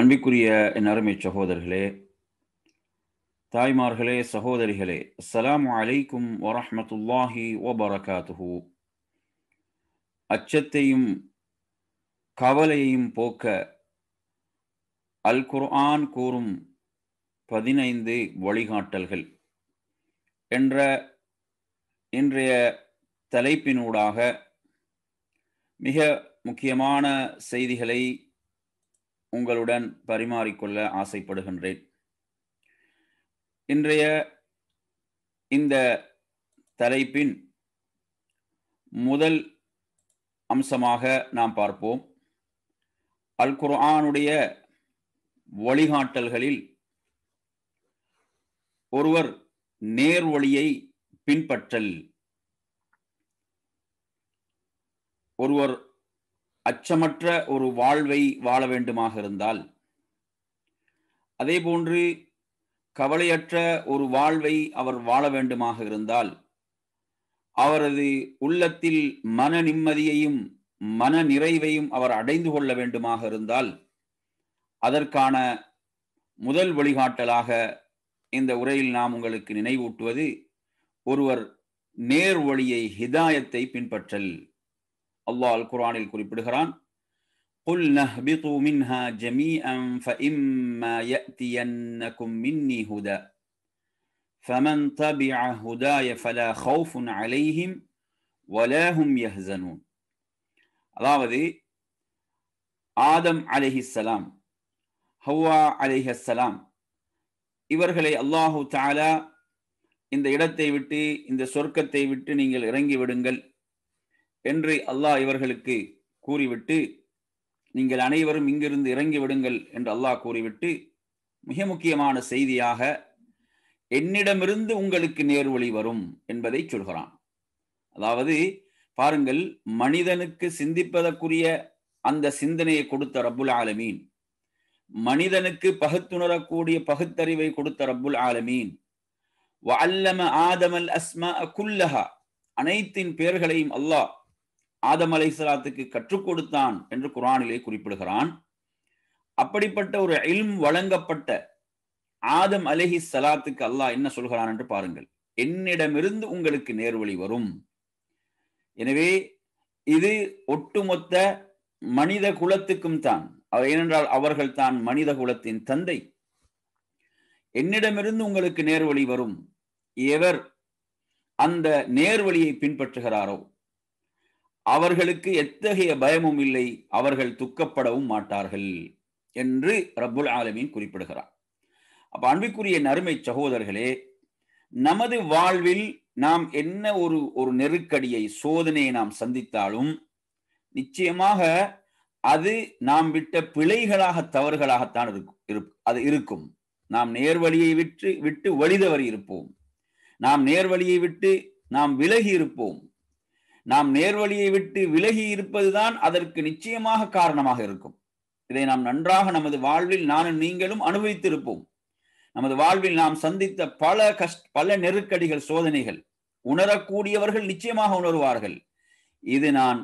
அன்பிற்குரிய என் அருமை சகோதரர்களே தாய்மார்களே சகோதரிகளே அஸ்லாம் அலைக்கும் வரஹமத்துல்லாஹி ஓபரகாத்துஹு அச்சத்தையும் கவலையையும் போக்க அல் குர்ஆன் கூறும் பதினைந்து வழிகாட்டல்கள் என்ற இன்றைய தலைப்பினூடாக மிக முக்கியமான செய்திகளை உங்களுடன் பரிமாறிக்கொள்ள ஆசைப்படுகின்றேன் இன்றைய இந்த தலைப்பின் முதல் அம்சமாக நாம் பார்ப்போம் அல் குர்ஆனுடைய வழிகாட்டல்களில் ஒருவர் நேர்வழியை பின்பற்றல் ஒருவர் அச்சமற்ற ஒரு வாழ்வை வாழ வேண்டுமாக இருந்தால் அதே போன்று கவலையற்ற ஒரு வாழ்வை அவர் வாழ வேண்டுமாக இருந்தால் அவரது உள்ளத்தில் மன நிம்மதியையும் மன நிறைவையும் அவர் அடைந்து கொள்ள வேண்டுமாக இருந்தால் அதற்கான முதல் வழிகாட்டலாக இந்த உரையில் நாம் உங்களுக்கு நினைவூட்டுவது ஒருவர் நேர் வழியை ஹிதாயத்தை பின்பற்றல் அல்லாஹ் அல் குரானில் குறிப்பிடுகிறான் قل نهبطوا منها جميعا فإما يأتينكم مني هدى فمن تبع هداي فلا خوف عليهم ولا هم يهزنون அதாவது ஆதம் அலிஹிஸ்ஸலாம் ஹவ்வா அலிஹஸ்ஸலாம் இவர்களை அல்லாஹு தாலா இந்த இடத்தை விட்டு இந்த சொர்க்கத்தை விட்டு நீங்கள் இறங்கி விடுங்கள் என்று அல்லாஹ் இவர்களுக்கு கூறிவிட்டு நீங்கள் அனைவரும் இங்கிருந்து இறங்கி விடுங்கள் என்று அல்லாஹ் கூறிவிட்டு மிக முக்கியமான செய்தியாக என்னிடமிருந்து உங்களுக்கு நேர்வழி வரும் என்பதை சொல்கிறான் அதாவது பாருங்கள் மனிதனுக்கு சிந்திப்பதற்குரிய அந்த சிந்தனையை கொடுத்த ரப்புல் ஆலமீன் மனிதனுக்கு பகுத்துணரக்கூடிய பகுத்தறிவை கொடுத்த ரப்புல் ஆலமீன் வல்லம ஆதமல் குல்லஹா அனைத்தின் பெயர்களையும் அல்லாஹ் ஆதம் அலை சலாத்துக்கு கற்றுக் கொடுத்தான் என்று குரானிலே குறிப்பிடுகிறான் அப்படிப்பட்ட ஒரு இல்ம் வழங்கப்பட்ட ஆதம் அலஹி சலாத்துக்கு அல்லாஹ் என்ன சொல்கிறான் என்று பாருங்கள் என்னிடமிருந்து உங்களுக்கு நேர்வழி வரும் எனவே இது ஒட்டுமொத்த மனித குலத்துக்கும் தான் ஏனென்றால் அவர்கள் தான் மனித குலத்தின் தந்தை என்னிடமிருந்து உங்களுக்கு நேர்வழி வரும் எவர் அந்த நேர்வழியை பின்பற்றுகிறாரோ அவர்களுக்கு எத்தகைய பயமும் இல்லை அவர்கள் துக்கப்படவும் மாட்டார்கள் என்று ரப்புல் ஆலமீன் குறிப்பிடுகிறார் அப்ப அன்பிற்குரிய நறுமை சகோதரர்களே நமது வாழ்வில் நாம் என்ன ஒரு ஒரு நெருக்கடியை சோதனையை நாம் சந்தித்தாலும் நிச்சயமாக அது நாம் விட்ட பிழைகளாக தவறுகளாகத்தான் இருக்கும் அது இருக்கும் நாம் நேர்வழியை விட்டு விட்டு வழிதவறி இருப்போம் நாம் நேர்வழியை விட்டு நாம் விலகி இருப்போம் நாம் நேர்வழியை விட்டு விலகி இருப்பதுதான் அதற்கு நிச்சயமாக காரணமாக இருக்கும் இதை நாம் நன்றாக நமது வாழ்வில் நானும் நீங்களும் அனுபவித்திருப்போம் நமது வாழ்வில் நாம் சந்தித்த பல கஷ்ட பல நெருக்கடிகள் சோதனைகள் உணரக்கூடியவர்கள் நிச்சயமாக உணர்வார்கள் இது நான்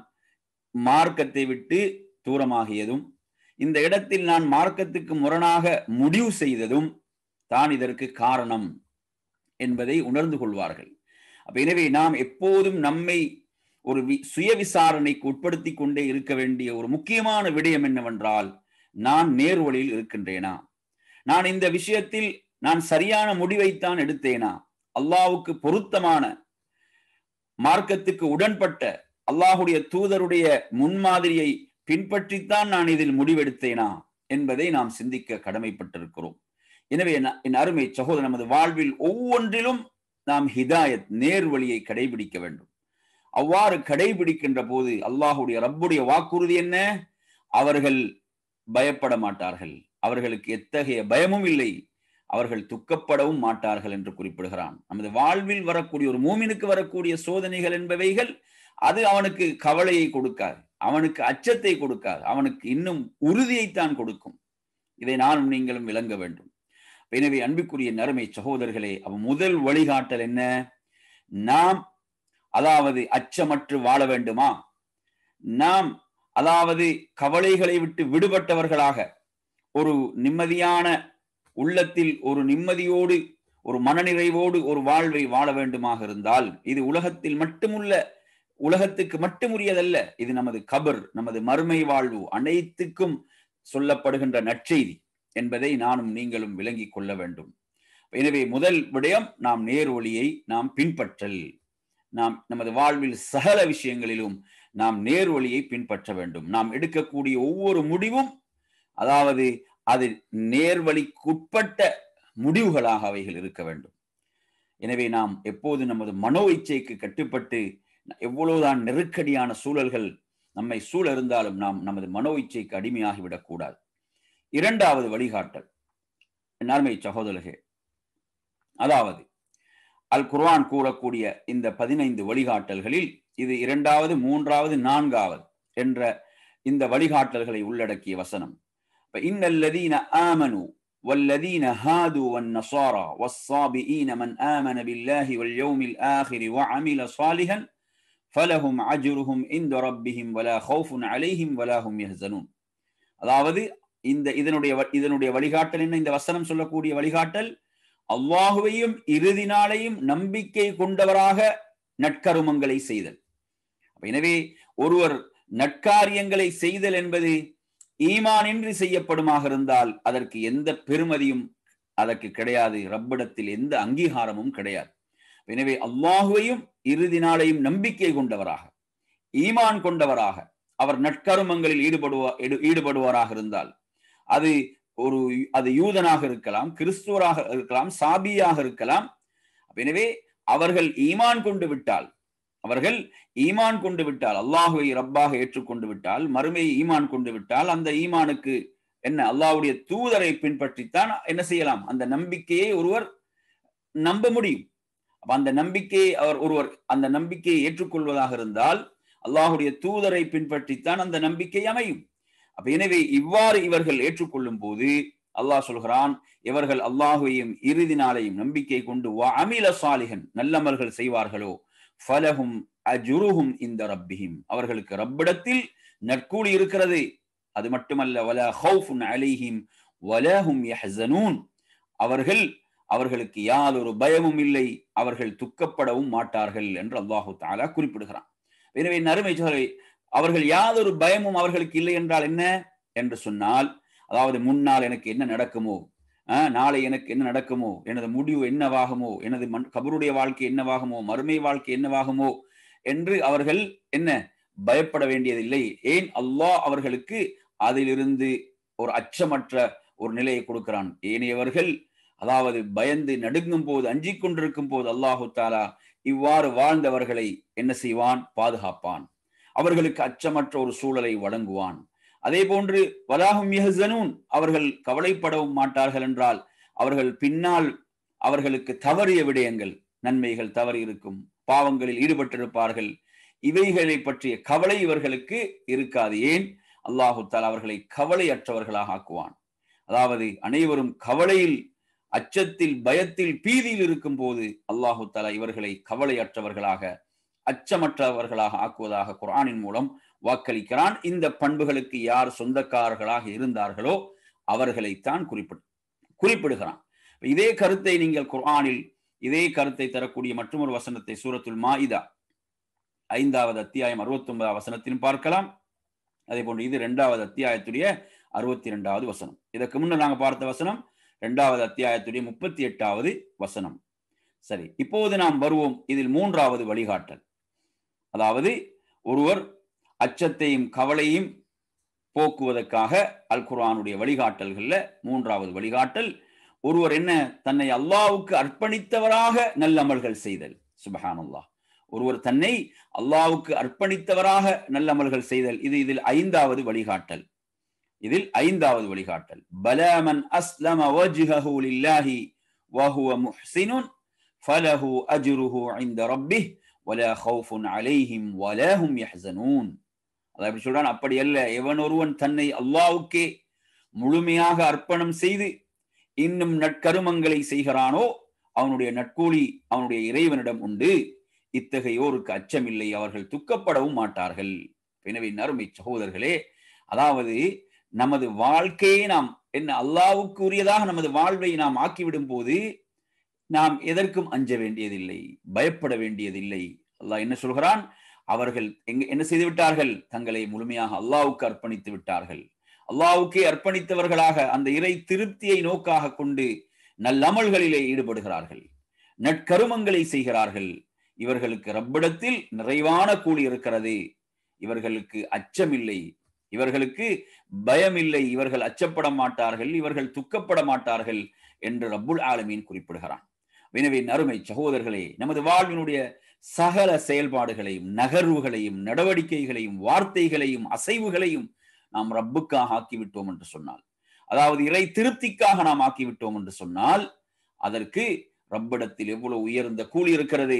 மார்க்கத்தை விட்டு தூரமாகியதும் இந்த இடத்தில் நான் மார்க்கத்துக்கு முரணாக முடிவு செய்ததும் தான் இதற்கு காரணம் என்பதை உணர்ந்து கொள்வார்கள் அப்ப எனவே நாம் எப்போதும் நம்மை ஒரு சுய விசாரணைக்கு உட்படுத்தி கொண்டே இருக்க வேண்டிய ஒரு முக்கியமான விடயம் என்னவென்றால் நான் நேர்வழியில் இருக்கின்றேனா நான் இந்த விஷயத்தில் நான் சரியான முடிவைத்தான் எடுத்தேனா அல்லாவுக்கு பொருத்தமான மார்க்கத்துக்கு உடன்பட்ட அல்லாஹுடைய தூதருடைய முன்மாதிரியை பின்பற்றித்தான் நான் இதில் முடிவெடுத்தேனா என்பதை நாம் சிந்திக்க கடமைப்பட்டிருக்கிறோம் எனவே என் அருமை சகோதரன் நமது வாழ்வில் ஒவ்வொன்றிலும் நாம் ஹிதாயத் நேர்வழியை கடைபிடிக்க வேண்டும் அவ்வாறு கடைபிடிக்கின்ற போது அல்லாஹுடைய ரப்புடைய வாக்குறுதி என்ன அவர்கள் பயப்பட மாட்டார்கள் அவர்களுக்கு எத்தகைய பயமும் இல்லை அவர்கள் துக்கப்படவும் மாட்டார்கள் என்று குறிப்பிடுகிறான் நமது வாழ்வில் வரக்கூடிய ஒரு மூமினுக்கு வரக்கூடிய சோதனைகள் என்பவைகள் அது அவனுக்கு கவலையை கொடுக்காது அவனுக்கு அச்சத்தை கொடுக்காது அவனுக்கு இன்னும் உறுதியைத்தான் கொடுக்கும் இதை நானும் நீங்களும் விளங்க வேண்டும் எனவே அன்புக்குரிய நறுமை சகோதரர்களே அவன் முதல் வழிகாட்டல் என்ன நாம் அதாவது அச்சமற்று வாழ வேண்டுமா நாம் அதாவது கவலைகளை விட்டு விடுபட்டவர்களாக ஒரு நிம்மதியான உள்ளத்தில் ஒரு நிம்மதியோடு ஒரு மனநிறைவோடு ஒரு வாழ்வை வாழ வேண்டுமாக இருந்தால் இது உலகத்தில் மட்டுமுள்ள உலகத்துக்கு மட்டுமுரியதல்ல இது நமது கபர் நமது மறுமை வாழ்வு அனைத்துக்கும் சொல்லப்படுகின்ற நற்செய்தி என்பதை நானும் நீங்களும் விளங்கிக் கொள்ள வேண்டும் எனவே முதல் விடயம் நாம் நேர் ஒளியை நாம் பின்பற்றல் நாம் நமது வாழ்வில் சகல விஷயங்களிலும் நாம் வழியை பின்பற்ற வேண்டும் நாம் எடுக்கக்கூடிய ஒவ்வொரு முடிவும் அதாவது அது நேர்வழிக்குட்பட்ட முடிவுகளாக அவைகள் இருக்க வேண்டும் எனவே நாம் எப்போது நமது மனோ இச்சைக்கு கட்டுப்பட்டு எவ்வளவுதான் நெருக்கடியான சூழல்கள் நம்மை சூழ இருந்தாலும் நாம் நமது மனோ இச்சைக்கு அடிமையாகிவிடக்கூடாது இரண்டாவது வழிகாட்டல் நார்மை சகோதரகே அதாவது அல் குர்ஆன் கூறக்கூடிய இந்த பதினைந்து வழிகாட்டல்களில் இது இரண்டாவது மூன்றாவது நான்காவது என்ற இந்த வழிகாட்டல்களை உள்ளடக்கிய வசனம் இன்னல்லதீன ஆமனு والذين هادوا والنصارى والصابئين من آمن بالله واليوم الآخر وعمل صالحا فلهم أجرهم عند ربهم ولا خوف عليهم ولا هم يحزنون அதாவது இந்த இதனுடைய இதனுடைய வழிகாட்டல் என்ன இந்த வசனம் சொல்லக்கூடிய வழிகாட்டல் அல்லாஹுவையும் இறுதி நாளையும் நம்பிக்கை கொண்டவராக நட்கருமங்களை செய்தல் எனவே ஒருவர் நட்காரியங்களை செய்தல் என்பது ஈமானின்றி செய்யப்படுமாக இருந்தால் அதற்கு எந்த பெருமதியும் அதற்கு கிடையாது ரப்பிடத்தில் எந்த அங்கீகாரமும் கிடையாது எனவே அல்லாஹுவையும் இறுதி நாளையும் நம்பிக்கை கொண்டவராக ஈமான் கொண்டவராக அவர் நட்கருமங்களில் ஈடுபடுவா ஈடுபடுவாராக இருந்தால் அது ஒரு அது யூதனாக இருக்கலாம் கிறிஸ்துவராக இருக்கலாம் சாபியாக இருக்கலாம் எனவே அவர்கள் ஈமான் கொண்டு விட்டால் அவர்கள் ஈமான் கொண்டு விட்டால் அல்லாஹுவை ரப்பாக ஏற்றுக்கொண்டு விட்டால் மறுமையை ஈமான் கொண்டு விட்டால் அந்த ஈமானுக்கு என்ன அல்லாஹுடைய தூதரை பின்பற்றித்தான் என்ன செய்யலாம் அந்த நம்பிக்கையை ஒருவர் நம்ப முடியும் அந்த நம்பிக்கையை அவர் ஒருவர் அந்த நம்பிக்கையை ஏற்றுக்கொள்வதாக இருந்தால் அல்லாஹுடைய தூதரை பின்பற்றித்தான் அந்த நம்பிக்கை அமையும் அப்ப எனவே இவ்வாறு இவர்கள் ஏற்றுக்கொள்ளும் போது அல்லாஹ் சொல்கிறான் இவர்கள் அல்லாஹுவையும் இறுதி நாளையும் நம்பிக்கை கொண்டு அமில சாலிகன் நல்லமர்கள் செய்வார்களோ ஃபலஹும் அஜுருஹும் இந்த ரப்பிஹிம் அவர்களுக்கு ரப்பிடத்தில் நற்கூலி இருக்கிறது அது மட்டுமல்ல வல ஹவுஃபுன் அலிஹிம் வலஹும் அவர்கள் அவர்களுக்கு யாதொரு பயமும் இல்லை அவர்கள் துக்கப்படவும் மாட்டார்கள் என்று அல்லாஹு தாலா குறிப்பிடுகிறான் எனவே நறுமை அவர்கள் யாதொரு பயமும் அவர்களுக்கு இல்லை என்றால் என்ன என்று சொன்னால் அதாவது முன்னால் எனக்கு என்ன நடக்குமோ நாளை எனக்கு என்ன நடக்குமோ எனது முடிவு என்னவாகுமோ எனது மண் கபருடைய வாழ்க்கை என்னவாகுமோ மறுமை வாழ்க்கை என்னவாகுமோ என்று அவர்கள் என்ன பயப்பட வேண்டியதில்லை ஏன் அல்லாஹ் அவர்களுக்கு அதிலிருந்து ஒரு அச்சமற்ற ஒரு நிலையை கொடுக்கிறான் ஏனையவர்கள் அதாவது பயந்து நடுங்கும் போது அஞ்சிக் கொண்டிருக்கும் போது அல்லாஹு தாலா இவ்வாறு வாழ்ந்தவர்களை என்ன செய்வான் பாதுகாப்பான் அவர்களுக்கு அச்சமற்ற ஒரு சூழலை வழங்குவான் அதே போன்று வலாகும் யஹனூன் அவர்கள் கவலைப்படவும் மாட்டார்கள் என்றால் அவர்கள் பின்னால் அவர்களுக்கு தவறிய விடயங்கள் நன்மைகள் தவறி இருக்கும் பாவங்களில் ஈடுபட்டிருப்பார்கள் இவைகளை பற்றிய கவலை இவர்களுக்கு இருக்காது ஏன் அல்லாஹு தால் அவர்களை கவலையற்றவர்களாக ஆக்குவான் அதாவது அனைவரும் கவலையில் அச்சத்தில் பயத்தில் பீதியில் இருக்கும் போது அல்லாஹு தலா இவர்களை கவலையற்றவர்களாக அச்சமற்றவர்களாக ஆக்குவதாக குரானின் மூலம் வாக்களிக்கிறான் இந்த பண்புகளுக்கு யார் சொந்தக்காரர்களாக இருந்தார்களோ அவர்களைத்தான் குறிப்பிடு குறிப்பிடுகிறான் இதே கருத்தை நீங்கள் குர்ஆனில் இதே கருத்தை தரக்கூடிய மற்றொரு வசனத்தை சூரத்துல் மாயிதா ஐந்தாவது அத்தியாயம் அறுபத்தி ஒன்பதாவது வசனத்திலும் பார்க்கலாம் அதே போன்று இது இரண்டாவது அத்தியாயத்துடைய அறுபத்தி இரண்டாவது வசனம் இதற்கு முன்னர் நாங்கள் பார்த்த வசனம் இரண்டாவது அத்தியாயத்துடைய முப்பத்தி எட்டாவது வசனம் சரி இப்போது நாம் வருவோம் இதில் மூன்றாவது வழிகாட்டல் அதாவது ஒருவர் அச்சத்தையும் கவலையும் போக்குவதற்காக அல் குரானுடைய வழிகாட்டல்களில் மூன்றாவது வழிகாட்டல் ஒருவர் என்ன தன்னை அல்லாவுக்கு அர்ப்பணித்தவராக நல்லமல்கள் செய்தல் சுபஹானல்லா ஒருவர் தன்னை அல்லாவுக்கு அர்ப்பணித்தவராக நல்லமல்கள் செய்தல் இது இதில் ஐந்தாவது வழிகாட்டல் இதில் ஐந்தாவது வழிகாட்டல் பலமன் அஸ்லம வஜ்ஹஹு இல்லாஹி வஹுவ முஹ்ஸினுன் ஃபலஹு வலா ஹவுஃபுன் அலைஹிம் வலஹும் யஹ்சனூன் அதை அப்படி சொல்றான் அப்படி அல்ல எவன் ஒருவன் தன்னை அல்லாவுக்கே முழுமையாக அர்ப்பணம் செய்து இன்னும் நற்கருமங்களை செய்கிறானோ அவனுடைய நட்கூலி அவனுடைய இறைவனிடம் உண்டு இத்தகையோருக்கு அச்சமில்லை அவர்கள் துக்கப்படவும் மாட்டார்கள் எனவே நறுமை சகோதரர்களே அதாவது நமது வாழ்க்கையை நாம் என்ன அல்லாவுக்கு உரியதாக நமது வாழ்வை நாம் ஆக்கிவிடும் போது நாம் எதற்கும் அஞ்ச வேண்டியதில்லை பயப்பட வேண்டியதில்லை அல்லாஹ் என்ன சொல்கிறான் அவர்கள் எங்க என்ன செய்து விட்டார்கள் தங்களை முழுமையாக அல்லாவுக்கு அர்ப்பணித்து விட்டார்கள் அல்லாவுக்கே அர்ப்பணித்தவர்களாக அந்த இறை திருப்தியை நோக்காக கொண்டு நல்லமல்களிலே ஈடுபடுகிறார்கள் நட்கருமங்களை செய்கிறார்கள் இவர்களுக்கு ரப்பிடத்தில் நிறைவான கூலி இருக்கிறது இவர்களுக்கு அச்சமில்லை இவர்களுக்கு பயமில்லை இவர்கள் அச்சப்பட மாட்டார்கள் இவர்கள் துக்கப்பட மாட்டார்கள் என்று ரப்புல் ஆலமீன் குறிப்பிடுகிறான் எனவே அருமை சகோதரர்களே நமது வாழ்வினுடைய சகல செயல்பாடுகளையும் நகர்வுகளையும் நடவடிக்கைகளையும் வார்த்தைகளையும் அசைவுகளையும் நாம் ரப்புக்காக ஆக்கிவிட்டோம் என்று சொன்னால் அதாவது இறை திருப்திக்காக நாம் ஆக்கிவிட்டோம் என்று சொன்னால் அதற்கு ரப்பிடத்தில் எவ்வளவு உயர்ந்த கூலி இருக்கிறது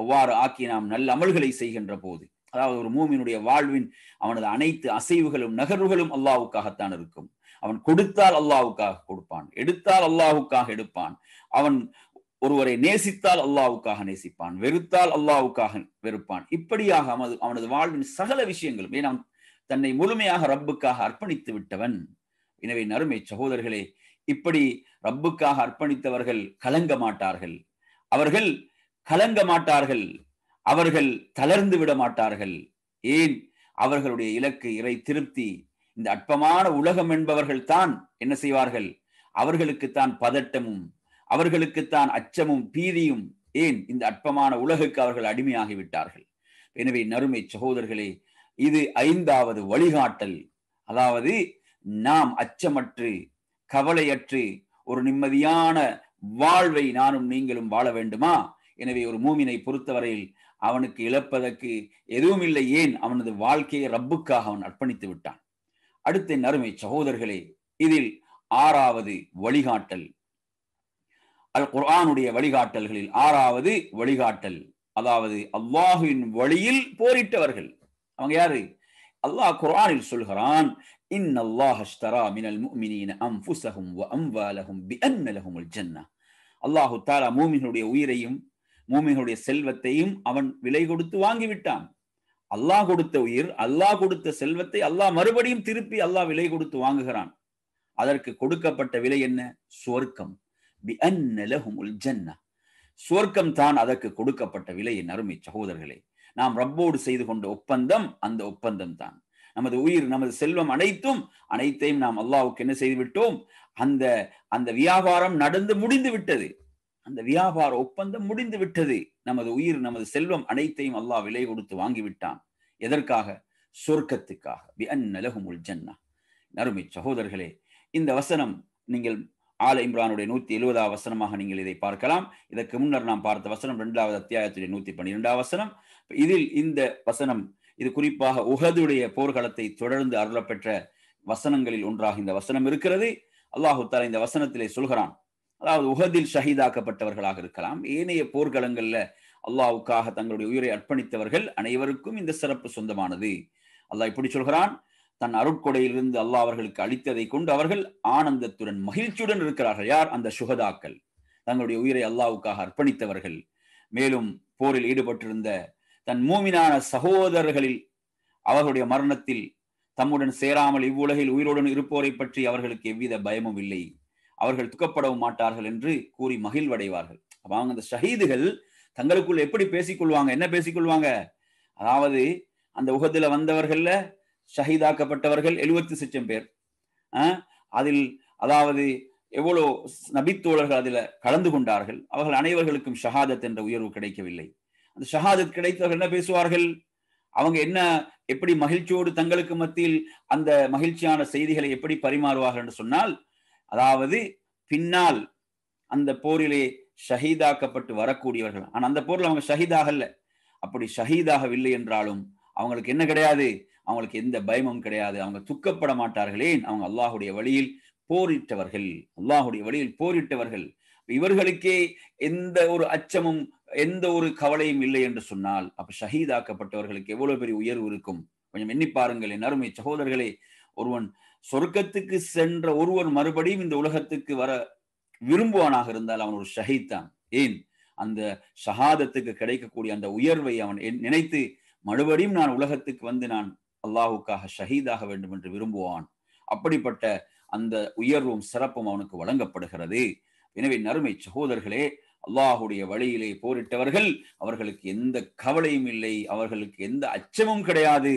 அவ்வாறு ஆக்கி நாம் நல்ல அமல்களை செய்கின்ற போது அதாவது ஒரு மூமியினுடைய வாழ்வின் அவனது அனைத்து அசைவுகளும் நகர்வுகளும் அல்லாவுக்காகத்தான் இருக்கும் அவன் கொடுத்தால் அல்லாவுக்காக கொடுப்பான் எடுத்தால் அல்லாவுக்காக எடுப்பான் அவன் ஒருவரை நேசித்தால் அல்லாவுக்காக நேசிப்பான் வெறுத்தால் அல்லாவுக்காக வெறுப்பான் இப்படியாக அவனது அவனது வாழ்வின் சகல விஷயங்களும் நாம் தன்னை முழுமையாக ரப்புக்காக அர்ப்பணித்து விட்டவன் எனவே நறுமை சகோதரர்களே இப்படி ரப்புக்காக அர்ப்பணித்தவர்கள் கலங்க மாட்டார்கள் அவர்கள் கலங்க மாட்டார்கள் அவர்கள் தளர்ந்து விட மாட்டார்கள் ஏன் அவர்களுடைய இலக்கு இறை திருப்தி இந்த அற்பமான உலகம் என்பவர்கள் தான் என்ன செய்வார்கள் அவர்களுக்கு தான் பதட்டமும் அவர்களுக்குத்தான் அச்சமும் பீதியும் ஏன் இந்த அற்பமான உலகுக்கு அவர்கள் அடிமையாகிவிட்டார்கள் எனவே நறுமை சகோதரர்களே இது ஐந்தாவது வழிகாட்டல் அதாவது நாம் அச்சமற்று கவலையற்று ஒரு நிம்மதியான வாழ்வை நானும் நீங்களும் வாழ வேண்டுமா எனவே ஒரு மூமினை பொறுத்தவரையில் அவனுக்கு இழப்பதற்கு எதுவும் இல்லை ஏன் அவனது வாழ்க்கையை ரப்புக்காக அவன் அர்ப்பணித்து விட்டான் அடுத்த நறுமை சகோதரர்களே இதில் ஆறாவது வழிகாட்டல் அல் குர்ஆனுடைய வழிகாட்டல்களில் ஆறாவது வழிகாட்டல் அதாவது அல்லாஹுவின் வழியில் போரிட்டவர்கள் அவங்க யாரு அல்லாஹ் குர்ஆனில் சொல்கிறான் இன் அல்லாஹ் மினல் முஃமினீன வ அம்வாலஹும் அல்லாஹ் தஆலா மூமினுடைய உயிரையும் மூமினுடைய செல்வத்தையும் அவன் விலை கொடுத்து வாங்கிவிட்டான் அல்லாஹ் கொடுத்த உயிர் அல்லாஹ் கொடுத்த செல்வத்தை அல்லாஹ் மறுபடியும் திருப்பி அல்லாஹ் விலை கொடுத்து வாங்குகிறான் அதற்கு கொடுக்கப்பட்ட விலை என்ன சுவர்க்கம் பி சுவர்க்கம் தான் அதற்கு கொடுக்கப்பட்ட விலை என் அருமை சகோதரர்களே நாம் ரப்போடு செய்து கொண்ட ஒப்பந்தம் அந்த ஒப்பந்தம் தான் நமது உயிர் நமது செல்வம் அனைத்தும் அனைத்தையும் நாம் அல்லாவுக்கு என்ன செய்து விட்டோம் அந்த அந்த வியாபாரம் நடந்து முடிந்து விட்டது அந்த வியாபார ஒப்பந்தம் முடிந்து விட்டது நமது உயிர் நமது செல்வம் அனைத்தையும் அல்லாஹ் விலை கொடுத்து வாங்கிவிட்டான் எதற்காக சொர்க்கத்துக்காக நரமை சகோதரர்களே இந்த வசனம் நீங்கள் ஆல இம்ரானுடைய நூத்தி எழுபதாவது வசனமாக நீங்கள் இதை பார்க்கலாம் இதற்கு முன்னர் நாம் பார்த்த வசனம் இரண்டாவது அத்தியாயத்துடைய நூத்தி பன்னிரெண்டாவது வசனம் இதில் இந்த வசனம் இது குறிப்பாக உகதுடைய போர்க்களத்தை தொடர்ந்து அருளப்பெற்ற வசனங்களில் ஒன்றாக இந்த வசனம் இருக்கிறது அல்லாஹு தாலா இந்த வசனத்திலே சொல்கிறான் அதாவது உகதில் ஷஹீதாக்கப்பட்டவர்களாக இருக்கலாம் ஏனைய போர்க்களங்கள்ல அல்லாவுக்காக தங்களுடைய உயிரை அர்ப்பணித்தவர்கள் அனைவருக்கும் இந்த சிறப்பு சொந்தமானது அல்லாஹ் இப்படி சொல்கிறான் தன் அருட்கொடையிலிருந்து அல்லாஹ் அவர்களுக்கு அளித்ததை கொண்டு அவர்கள் ஆனந்தத்துடன் மகிழ்ச்சியுடன் இருக்கிறார்கள் யார் அந்த சுகதாக்கள் தங்களுடைய உயிரை அல்லாவுக்காக அர்ப்பணித்தவர்கள் மேலும் போரில் ஈடுபட்டிருந்த தன் மூமினான சகோதரர்களில் அவர்களுடைய மரணத்தில் தம்முடன் சேராமல் இவ்வுலகில் உயிருடன் இருப்போரை பற்றி அவர்களுக்கு எவ்வித பயமும் இல்லை அவர்கள் துக்கப்படவும் மாட்டார்கள் என்று கூறி மகிழ்வடைவார்கள் அப்ப அவங்க அந்த ஷஹீதுகள் தங்களுக்குள் எப்படி பேசிக்கொள்வாங்க என்ன பேசிக்கொள்வாங்க அதாவது அந்த உகத்துல வந்தவர்கள்ல ஷஹீதாக்கப்பட்டவர்கள் எழுபத்தி லட்சம் பேர் அதில் அதாவது எவ்வளோ நபித்தோழர்கள் அதில் கலந்து கொண்டார்கள் அவர்கள் அனைவர்களுக்கும் ஷஹாதத் என்ற உயர்வு கிடைக்கவில்லை அந்த ஷஹாதத் கிடைத்தவர்கள் என்ன பேசுவார்கள் அவங்க என்ன எப்படி மகிழ்ச்சியோடு தங்களுக்கு மத்தியில் அந்த மகிழ்ச்சியான செய்திகளை எப்படி பரிமாறுவார்கள் என்று சொன்னால் அதாவது பின்னால் அந்த போரிலே ஷஹீதாக்கப்பட்டு வரக்கூடியவர்கள் ஆனால் அந்த போரில் அவங்க ஷஹீதாகல்ல அப்படி ஷஹீதாகவில்லை என்றாலும் அவங்களுக்கு என்ன கிடையாது அவங்களுக்கு எந்த பயமும் கிடையாது அவங்க துக்கப்பட மாட்டார்களே அவங்க அல்லாஹுடைய வழியில் போரிட்டவர்கள் அல்லாஹுடைய வழியில் போரிட்டவர்கள் இவர்களுக்கே எந்த ஒரு அச்சமும் எந்த ஒரு கவலையும் இல்லை என்று சொன்னால் அப்ப ஷஹீதாக்கப்பட்டவர்களுக்கு எவ்வளவு பெரிய உயர்வு இருக்கும் கொஞ்சம் எண்ணி பாருங்கள் என் அருமை சகோதரர்களே ஒருவன் சொர்க்கத்துக்கு சென்ற ஒருவன் மறுபடியும் இந்த உலகத்துக்கு வர விரும்புவானாக இருந்தால் அவன் ஒரு ஷஹீத் தான் ஏன் அந்த ஷஹாதத்துக்கு கிடைக்கக்கூடிய அந்த உயர்வை அவன் நினைத்து மறுபடியும் நான் உலகத்துக்கு வந்து நான் அல்லாஹுக்காக ஷஹீதாக வேண்டும் என்று விரும்புவான் அப்படிப்பட்ட அந்த உயர்வும் சிறப்பும் அவனுக்கு வழங்கப்படுகிறது எனவே நறுமை சகோதரர்களே அல்லாஹுடைய வழியிலே போரிட்டவர்கள் அவர்களுக்கு எந்த கவலையும் இல்லை அவர்களுக்கு எந்த அச்சமும் கிடையாது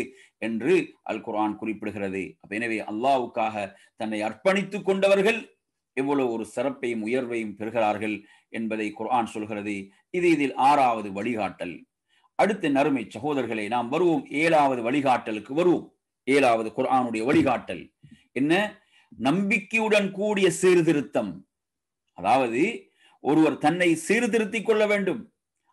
என்று அல் குரான் குறிப்பிடுகிறது எனவே அல்லாவுக்காக தன்னை அர்ப்பணித்து கொண்டவர்கள் எவ்வளவு ஒரு சிறப்பையும் உயர்வையும் பெறுகிறார்கள் என்பதை குரான் சொல்கிறது இது இதில் ஆறாவது வழிகாட்டல் அடுத்து நறுமை சகோதரர்களை நாம் வருவோம் ஏழாவது வழிகாட்டலுக்கு வருவோம் ஏழாவது குரானுடைய வழிகாட்டல் என்ன நம்பிக்கையுடன் கூடிய சீர்திருத்தம் அதாவது ஒருவர் தன்னை சீர்திருத்திக் கொள்ள வேண்டும்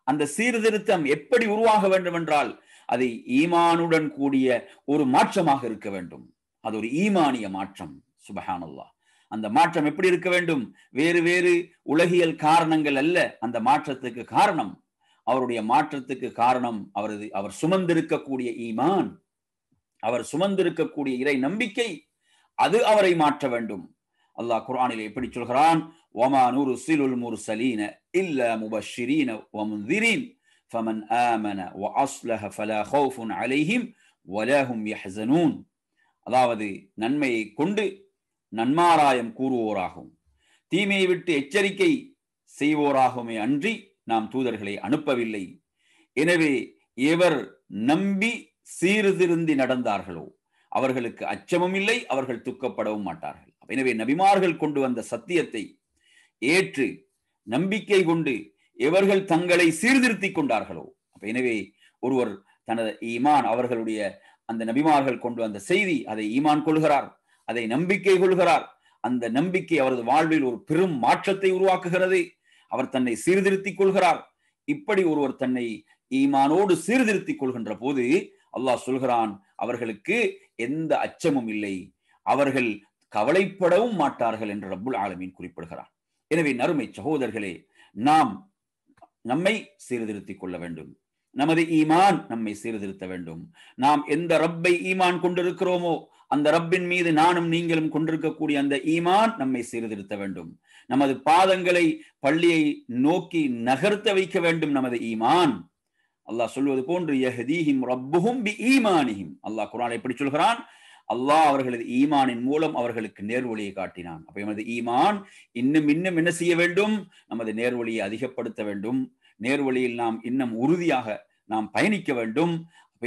அந்த சீர்திருத்தம் எப்படி உருவாக வேண்டும் என்றால் அது ஈமானுடன் கூடிய ஒரு மாற்றமாக இருக்க வேண்டும் அது ஒரு ஈமானிய மாற்றம் சுபஹானல்லா அந்த மாற்றம் எப்படி இருக்க வேண்டும் வேறு வேறு உலகியல் காரணங்கள் அல்ல அந்த மாற்றத்துக்கு காரணம் அவருடைய மாற்றத்துக்கு காரணம் அவரது அவர் சுமந்திருக்கக்கூடிய ஈமான் அவர் சுமந்திருக்கக்கூடிய இறை நம்பிக்கை அது அவரை மாற்ற வேண்டும் அல்லாஹ் குரானில் எப்படி சொல்கிறான் நூறு சிலுல் முர்சலீன இல்ல முபஷிரீன வமுந்திரீன் فمن آمن وأصلح فلا خوف عليهم ولا هم يحزنون அதாவது நன்மையை கொண்டு நன்மாராயம் கூறுவோராகும் தீமையை விட்டு எச்சரிக்கை செய்வோராகுமே அன்றி நாம் தூதர்களை அனுப்பவில்லை எனவே எவர் நம்பி சீர்திருந்தி நடந்தார்களோ அவர்களுக்கு அச்சமும் இல்லை அவர்கள் துக்கப்படவும் மாட்டார்கள் எனவே நபிமார்கள் கொண்டு வந்த சத்தியத்தை ஏற்று நம்பிக்கை கொண்டு எவர்கள் தங்களை சீர்திருத்தி கொண்டார்களோ அப்ப எனவே ஒருவர் தனது ஈமான் அவர்களுடைய அந்த நபிமார்கள் கொண்டு வந்த செய்தி அதை ஈமான் கொள்கிறார் அதை நம்பிக்கை கொள்கிறார் அந்த நம்பிக்கை அவரது வாழ்வில் ஒரு பெரும் மாற்றத்தை உருவாக்குகிறது அவர் தன்னை சீர்திருத்திக் கொள்கிறார் இப்படி ஒருவர் தன்னை ஈமானோடு சீர்திருத்திக் கொள்கின்ற போது அல்லாஹ் சொல்கிறான் அவர்களுக்கு எந்த அச்சமும் இல்லை அவர்கள் கவலைப்படவும் மாட்டார்கள் என்று ரபுல் ஆலமீன் குறிப்பிடுகிறான் எனவே நறுமை சகோதரர்களே நாம் நம்மை சீர்திருத்திக் கொள்ள வேண்டும் நமது ஈமான் நம்மை சீர்திருத்த வேண்டும் நாம் எந்த ரப்பை ஈமான் கொண்டிருக்கிறோமோ அந்த ரப்பின் மீது நானும் நீங்களும் கொண்டிருக்கக்கூடிய அந்த ஈமான் நம்மை சீர்திருத்த வேண்டும் நமது பாதங்களை பள்ளியை நோக்கி நகர்த்த வைக்க வேண்டும் நமது ஈமான் அல்லாஹ் சொல்வது போன்று பி அல்லாஹ் குரான் எப்படி சொல்கிறான் அல்லாஹ் அவர்களது ஈமானின் மூலம் அவர்களுக்கு நேர்வழியை காட்டினான் அப்ப எமது ஈமான் இன்னும் இன்னும் என்ன செய்ய வேண்டும் நமது நேர்வழியை அதிகப்படுத்த வேண்டும் நேர்வழியில் நாம் இன்னும் உறுதியாக நாம் பயணிக்க வேண்டும்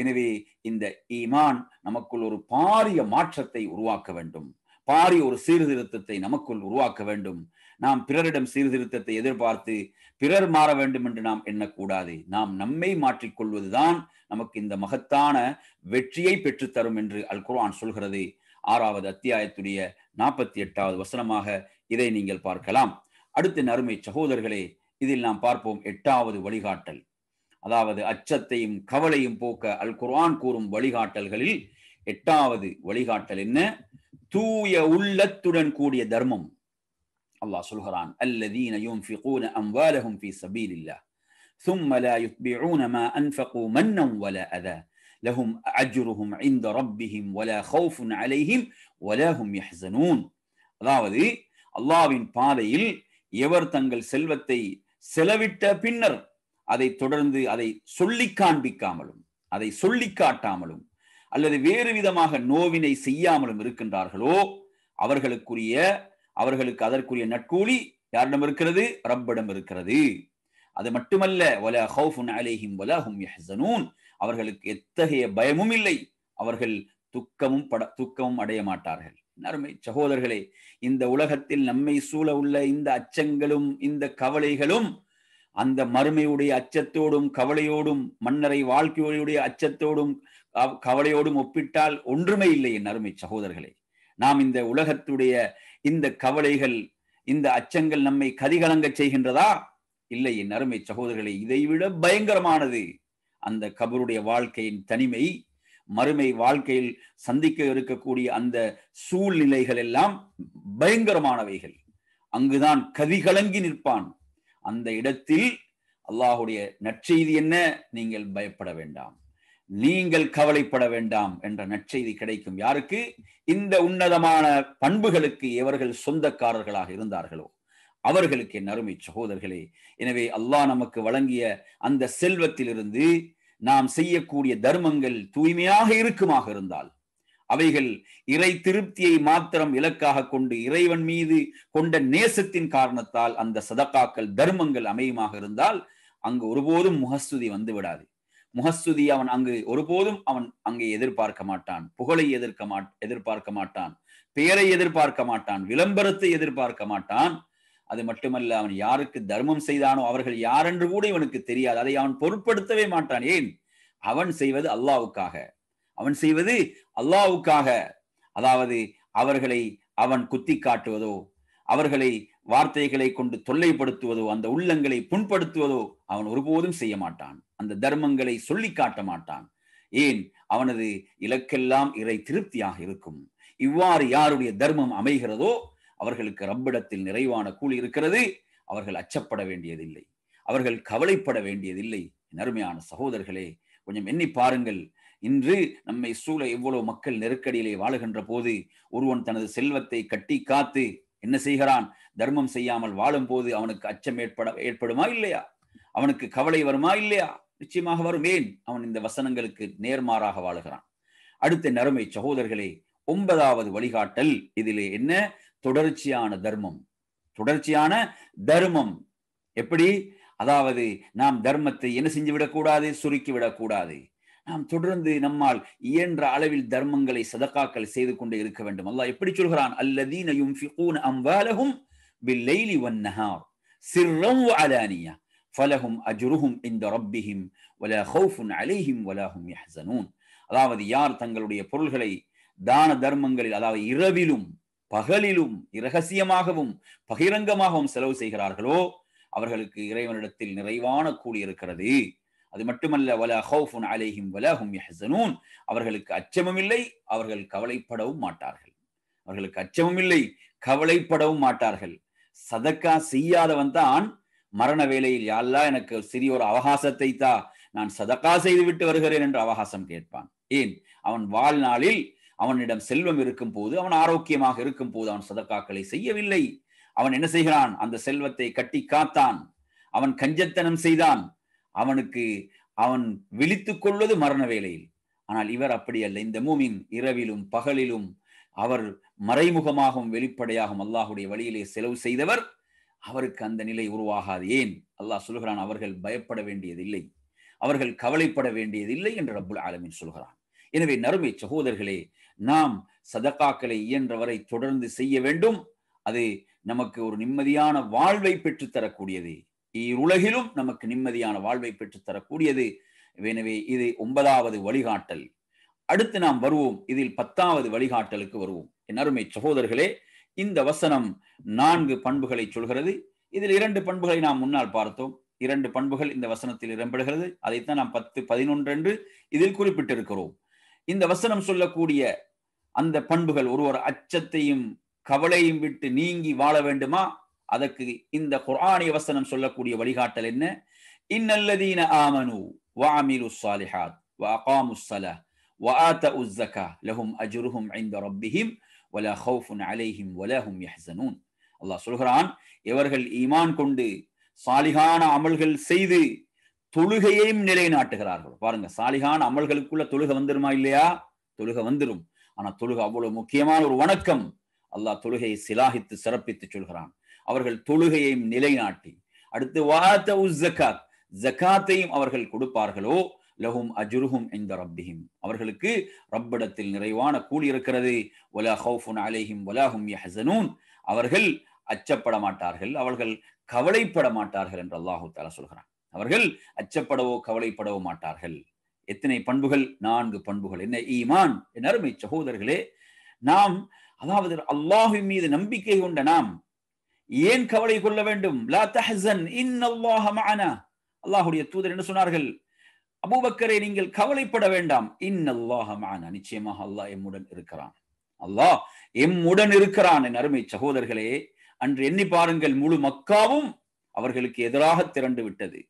எனவே இந்த ஈமான் நமக்குள் ஒரு பாரிய மாற்றத்தை உருவாக்க வேண்டும் பாரிய ஒரு சீர்திருத்தத்தை நமக்குள் உருவாக்க வேண்டும் நாம் பிறரிடம் சீர்திருத்தத்தை எதிர்பார்த்து பிறர் மாற வேண்டும் என்று நாம் எண்ணக்கூடாது நாம் நம்மை மாற்றிக்கொள்வதுதான் நமக்கு இந்த மகத்தான வெற்றியை பெற்றுத்தரும் என்று அல் குர்வான் சொல்கிறது ஆறாவது அத்தியாயத்துடைய நாற்பத்தி எட்டாவது வசனமாக இதை நீங்கள் பார்க்கலாம் அடுத்த நறுமை சகோதரர்களே இதில் நாம் பார்ப்போம் எட்டாவது வழிகாட்டல் அதாவது அச்சத்தையும் கவலையும் போக்க அல் குர்ஆன் கூறும் வழிகாட்டல்களில் எட்டாவது வழிகாட்டல் என்ன தூய உள்ளத்துடன் கூடிய தர்மம் அல்லாஹ் சொல்கிறான் அல்லதீன யுன்ஃபிகூன அம்வாலஹும் ஃபீ சபீலில்லாஹ் ثم لا يتبعون ما أنفقوا منا ولا أذى لهم أجرهم عند ربهم ولا خوف عليهم ولا هم يحزنون அதாவது அல்லாவின் பாதையில் எவர் தங்கள் செல்வத்தை செலவிட்ட பின்னர் அதை தொடர்ந்து அதை சொல்லி காண்பிக்காமலும் அதை சொல்லி காட்டாமலும் அல்லது வேறு விதமாக நோவினை செய்யாமலும் இருக்கின்றார்களோ அவர்களுக்குரிய அவர்களுக்கு அதற்குரிய நட்கூலி யாரிடம் இருக்கிறது ரப்பிடம் இருக்கிறது அது மட்டுமல்ல வல அவர்களுக்கு எத்தகைய பயமும் இல்லை அவர்கள் துக்கமும் பட துக்கமும் அடைய மாட்டார்கள் நருமை சகோதரர்களே இந்த உலகத்தில் நம்மை சூழ உள்ள இந்த அச்சங்களும் இந்த கவலைகளும் அந்த மறுமையுடைய அச்சத்தோடும் கவலையோடும் மன்னரை வாழ்க்கையுடைய அச்சத்தோடும் கவலையோடும் ஒப்பிட்டால் ஒன்றுமே இல்லை என் அருமை சகோதரர்களே நாம் இந்த உலகத்துடைய இந்த கவலைகள் இந்த அச்சங்கள் நம்மை கதிகலங்க செய்கின்றதா இல்லை என் அருமை சகோதரர்களே இதைவிட பயங்கரமானது அந்த கபருடைய வாழ்க்கையின் தனிமை மறுமை வாழ்க்கையில் சந்திக்க இருக்கக்கூடிய அந்த சூழ்நிலைகள் எல்லாம் பயங்கரமானவைகள் அங்குதான் கதிகலங்கி நிற்பான் அந்த இடத்தில் அல்லாஹுடைய நற்செய்தி என்ன நீங்கள் பயப்பட வேண்டாம் நீங்கள் கவலைப்பட வேண்டாம் என்ற நற்செய்தி கிடைக்கும் யாருக்கு இந்த உன்னதமான பண்புகளுக்கு எவர்கள் சொந்தக்காரர்களாக இருந்தார்களோ அவர்களுக்கு என் அருமை சகோதரர்களே எனவே அல்லாஹ் நமக்கு வழங்கிய அந்த செல்வத்திலிருந்து நாம் செய்யக்கூடிய தர்மங்கள் தூய்மையாக இருக்குமாக இருந்தால் அவைகள் இறை திருப்தியை மாத்திரம் இலக்காக கொண்டு இறைவன் மீது கொண்ட நேசத்தின் காரணத்தால் அந்த சதக்காக்கள் தர்மங்கள் அமையுமாக இருந்தால் அங்கு ஒருபோதும் முகஸ்துதி வந்து விடாது முகஸ்துதி அவன் அங்கு ஒருபோதும் அவன் அங்கே எதிர்பார்க்க மாட்டான் புகழை எதிர்க்க மாட் எதிர்பார்க்க மாட்டான் பெயரை எதிர்பார்க்க மாட்டான் விளம்பரத்தை எதிர்பார்க்க மாட்டான் அது மட்டுமல்ல அவன் யாருக்கு தர்மம் செய்தானோ அவர்கள் யாரென்று கூட இவனுக்கு தெரியாது அதை அவன் பொருட்படுத்தவே மாட்டான் ஏன் அவன் செய்வது அல்லாவுக்காக அவன் செய்வது அல்லாவுக்காக அதாவது அவர்களை அவன் குத்தி காட்டுவதோ அவர்களை வார்த்தைகளை கொண்டு தொல்லைப்படுத்துவதோ அந்த உள்ளங்களை புண்படுத்துவதோ அவன் ஒருபோதும் செய்ய மாட்டான் அந்த தர்மங்களை சொல்லி காட்ட மாட்டான் ஏன் அவனது இலக்கெல்லாம் இறை திருப்தியாக இருக்கும் இவ்வாறு யாருடைய தர்மம் அமைகிறதோ அவர்களுக்கு ரப்பிடத்தில் நிறைவான கூலி இருக்கிறது அவர்கள் அச்சப்பட வேண்டியதில்லை அவர்கள் கவலைப்பட வேண்டியதில்லை அருமையான சகோதரர்களே கொஞ்சம் எண்ணி பாருங்கள் இன்று நம்மை சூழ எவ்வளவு மக்கள் நெருக்கடியிலே வாழுகின்ற போது ஒருவன் தனது செல்வத்தை கட்டி காத்து என்ன செய்கிறான் தர்மம் செய்யாமல் வாழும் போது அவனுக்கு அச்சம் ஏற்பட ஏற்படுமா இல்லையா அவனுக்கு கவலை வருமா இல்லையா நிச்சயமாக வரும் ஏன் அவன் இந்த வசனங்களுக்கு நேர்மாறாக வாழுகிறான் அடுத்த நறுமை சகோதரர்களே ஒன்பதாவது வழிகாட்டல் இதிலே என்ன தொடர்ச்சியான தர்மம் தொடர்ச்சியான தர்மம் எப்படி அதாவது நாம் தர்மத்தை என்ன செஞ்சு விடக்கூடாது சுருக்கி விடக்கூடாது நாம் தொடர்ந்து நம்மால் இயன்ற அளவில் தர்மங்களை சதக்காக்கள் செய்து கொண்டு இருக்க வேண்டும் அல்லாஹ் எப்படி சொல்கிறான் அல்லதீனையும் யும்ஃபிகூன அம்வாலஹும் பில்லைலி வன்னஹார் சிர்ரம் அலானியா ஃபலஹும் அஜ்ருஹும் இந்த ரப்பிஹிம் அலைஹிம் வலாஹும் அதாவது யார் தங்களுடைய பொருள்களை தான தர்மங்களில் அதாவது இரவிலும் பகலிலும் இரகசியமாகவும் பகிரங்கமாகவும் செலவு செய்கிறார்களோ அவர்களுக்கு இறைவனிடத்தில் நிறைவான கூலி இருக்கிறது அது மட்டுமல்ல வல ஹவுஃபுன் அலேஹிம் வலஹும் யஹ்சனூன் அவர்களுக்கு அச்சமும் இல்லை அவர்கள் கவலைப்படவும் மாட்டார்கள் அவர்களுக்கு அச்சமும் இல்லை கவலைப்படவும் மாட்டார்கள் சதக்கா செய்யாதவன் தான் மரண வேலையில் யாரெல்லாம் எனக்கு சிறிய ஒரு அவகாசத்தை தா நான் சதக்கா செய்து விட்டு வருகிறேன் என்று அவகாசம் கேட்பான் ஏன் அவன் வாழ்நாளில் அவனிடம் செல்வம் இருக்கும் போது அவன் ஆரோக்கியமாக இருக்கும் போது அவன் சதக்காக்களை செய்யவில்லை அவன் என்ன செய்கிறான் அந்த செல்வத்தை கட்டி காத்தான் அவன் கஞ்சத்தனம் செய்தான் அவனுக்கு அவன் விழித்துக் கொள்வது மரண வேளையில் ஆனால் இவர் அப்படி அல்ல இந்த மூமின் இரவிலும் பகலிலும் அவர் மறைமுகமாகவும் வெளிப்படையாகவும் அல்லாஹுடைய வழியிலே செலவு செய்தவர் அவருக்கு அந்த நிலை உருவாகாது ஏன் அல்லாஹ் சொல்கிறான் அவர்கள் பயப்பட வேண்டியதில்லை அவர்கள் கவலைப்பட வேண்டியதில்லை என்று ரப்புல் ஆலமின் சொல்கிறான் எனவே நறுமை சகோதரர்களே நாம் சதக்காக்களை இயன்றவரை தொடர்ந்து செய்ய வேண்டும் அது நமக்கு ஒரு நிம்மதியான வாழ்வை பெற்றுத்தரக்கூடியது இருலகிலும் நமக்கு நிம்மதியான வாழ்வை தரக்கூடியது எனவே இது ஒன்பதாவது வழிகாட்டல் அடுத்து நாம் வருவோம் இதில் பத்தாவது வழிகாட்டலுக்கு வருவோம் என் அருமை சகோதரர்களே இந்த வசனம் நான்கு பண்புகளை சொல்கிறது இதில் இரண்டு பண்புகளை நாம் முன்னால் பார்த்தோம் இரண்டு பண்புகள் இந்த வசனத்தில் இடம்பெறுகிறது அதைத்தான் நாம் பத்து பதினொன்று என்று இதில் குறிப்பிட்டிருக்கிறோம் இந்த வசனம் சொல்லக்கூடிய அந்த பண்புகள் ஒருவர் அச்சத்தையும் கவலையும் விட்டு நீங்கி வாழ வேண்டுமா அதற்கு இந்த குரானிய வசனம் சொல்லக்கூடிய வழிகாட்டல் என்ன இன்னல்லதீன ஆமனு வாமிலு சாலிஹாத் وأقاموا الصلاة وآتوا الزكاة لهم أجرهم عند ربهم ولا ஹௌஃபுன் அலைஹிம் ولا هم يحزنون அல்லாஹ் சொல்கிறான் இவர்கள் ஈமான் கொண்டு சாலிகான அமல்கள் செய்து தொழுகையையும் நிலைநாட்டுகிறார்கள் பாருங்க சாலிகான அமல்களுக்குள்ள தொழுகை வந்துருமா இல்லையா தொழுகை வந்துடும் ஆனா தொழுகை அவ்வளவு முக்கியமான ஒரு வணக்கம் அல்லாஹ் தொழுகையை சிலாகித்து சிறப்பித்து சொல்கிறான் அவர்கள் தொழுகையையும் நிலைநாட்டி அடுத்து வாத்த ஜக்காத் ஜக்காத்தையும் அவர்கள் கொடுப்பார்களோ லஹும் அஜுருஹும் இந்த ரப்பிஹிம் அவர்களுக்கு ரப்பிடத்தில் நிறைவான கூலி இருக்கிறது ஒலா ஹவுஃபுன் அலைஹிம் ஒலாஹும் யஹசனூன் அவர்கள் அச்சப்பட மாட்டார்கள் அவர்கள் கவலைப்பட மாட்டார்கள் என்று அல்லாஹு தாலா சொல்கிறான் அவர்கள் அச்சப்படவோ கவலைப்படவோ மாட்டார்கள் எத்தனை பண்புகள் நான்கு பண்புகள் என்ன ஈமான் என் அருமை சகோதரர்களே நாம் அதாவது அல்லாஹின் மீது நம்பிக்கை கொண்ட நாம் ஏன் கவலை கொள்ள வேண்டும் லா இன் இன்னல்லாஹ மஅனா அல்லாஹுடைய தூதர் என்ன சொன்னார்கள் அபூபக்கரை நீங்கள் கவலைப்பட வேண்டாம் இன்னல்லாஹ மஅனா நிச்சயமாக அல்லாஹ் எம்முடன் இருக்கிறான் அல்லாஹ் எம்முடன் இருக்கிறான் என் அருமை சகோதரர்களே அன்று எண்ணி பாருங்கள் முழு மக்காவும் அவர்களுக்கு எதிராக திரண்டு விட்டது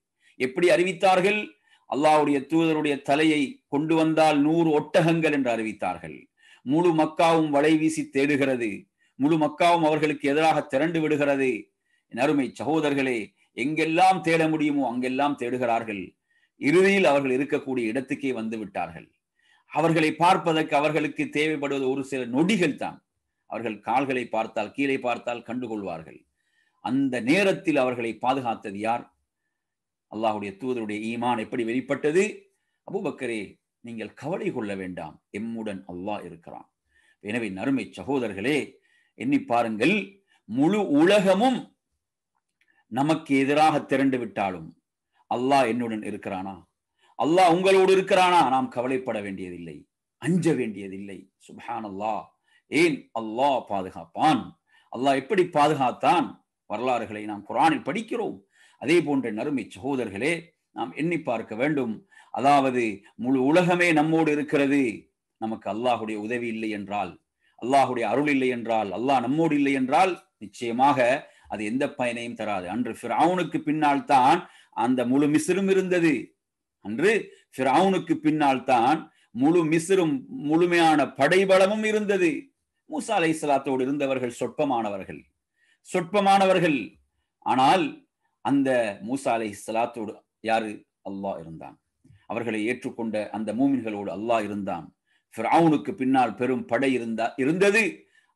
எப்படி அறிவித்தார்கள் அல்லாஹுடைய தூதருடைய தலையை கொண்டு வந்தால் நூறு ஒட்டகங்கள் என்று அறிவித்தார்கள் முழு மக்காவும் வலை வீசி தேடுகிறது முழு மக்காவும் அவர்களுக்கு எதிராக திரண்டு விடுகிறது அருமை சகோதரர்களே எங்கெல்லாம் தேட முடியுமோ அங்கெல்லாம் தேடுகிறார்கள் இறுதியில் அவர்கள் இருக்கக்கூடிய இடத்துக்கே வந்து விட்டார்கள் அவர்களை பார்ப்பதற்கு அவர்களுக்கு தேவைப்படுவது ஒரு சில நொடிகள் தான் அவர்கள் கால்களை பார்த்தால் கீழே பார்த்தால் கண்டுகொள்வார்கள் அந்த நேரத்தில் அவர்களை பாதுகாத்தது யார் அல்லாஹுடைய தூதருடைய ஈமான் எப்படி வெளிப்பட்டது அபுபக்கரே நீங்கள் கவலை கொள்ள வேண்டாம் எம்முடன் அல்லாஹ் இருக்கிறான் எனவே நறுமை சகோதரர்களே எண்ணி பாருங்கள் முழு உலகமும் நமக்கு எதிராக திரண்டு விட்டாலும் அல்லாஹ் என்னுடன் இருக்கிறானா அல்லாஹ் உங்களோடு இருக்கிறானா நாம் கவலைப்பட வேண்டியதில்லை அஞ்ச வேண்டியதில்லை சுபஹான் அல்லாஹ் ஏன் அல்லாஹ் பாதுகாப்பான் அல்லாஹ் எப்படி பாதுகாத்தான் வரலாறுகளை நாம் குரானில் படிக்கிறோம் அதே போன்ற நறுமை சகோதரர்களே நாம் எண்ணி பார்க்க வேண்டும் அதாவது முழு உலகமே நம்மோடு இருக்கிறது நமக்கு அல்லாஹுடைய உதவி இல்லை என்றால் அல்லாஹுடைய அருள் இல்லை என்றால் அல்லாஹ் நம்மோடு இல்லை என்றால் நிச்சயமாக அது எந்த பயனையும் தராது அன்று ஃபிரவுனுக்கு பின்னால் தான் அந்த முழு மிசிறும் இருந்தது அன்று ஃபிரவுனுக்கு பின்னால் தான் முழு மிசிறும் முழுமையான படைபலமும் இருந்தது மூசா அலை சலாத்தோடு இருந்தவர்கள் சொற்பமானவர்கள் சொற்பமானவர்கள் ஆனால் அந்த மூசா அலை சலாத்தோடு யாரு அல்லாஹ் இருந்தான் அவர்களை ஏற்றுக்கொண்ட அந்த மூமின்களோடு அல்லாஹ் இருந்தான் அவனுக்கு பின்னால் பெரும் படை இருந்தா இருந்தது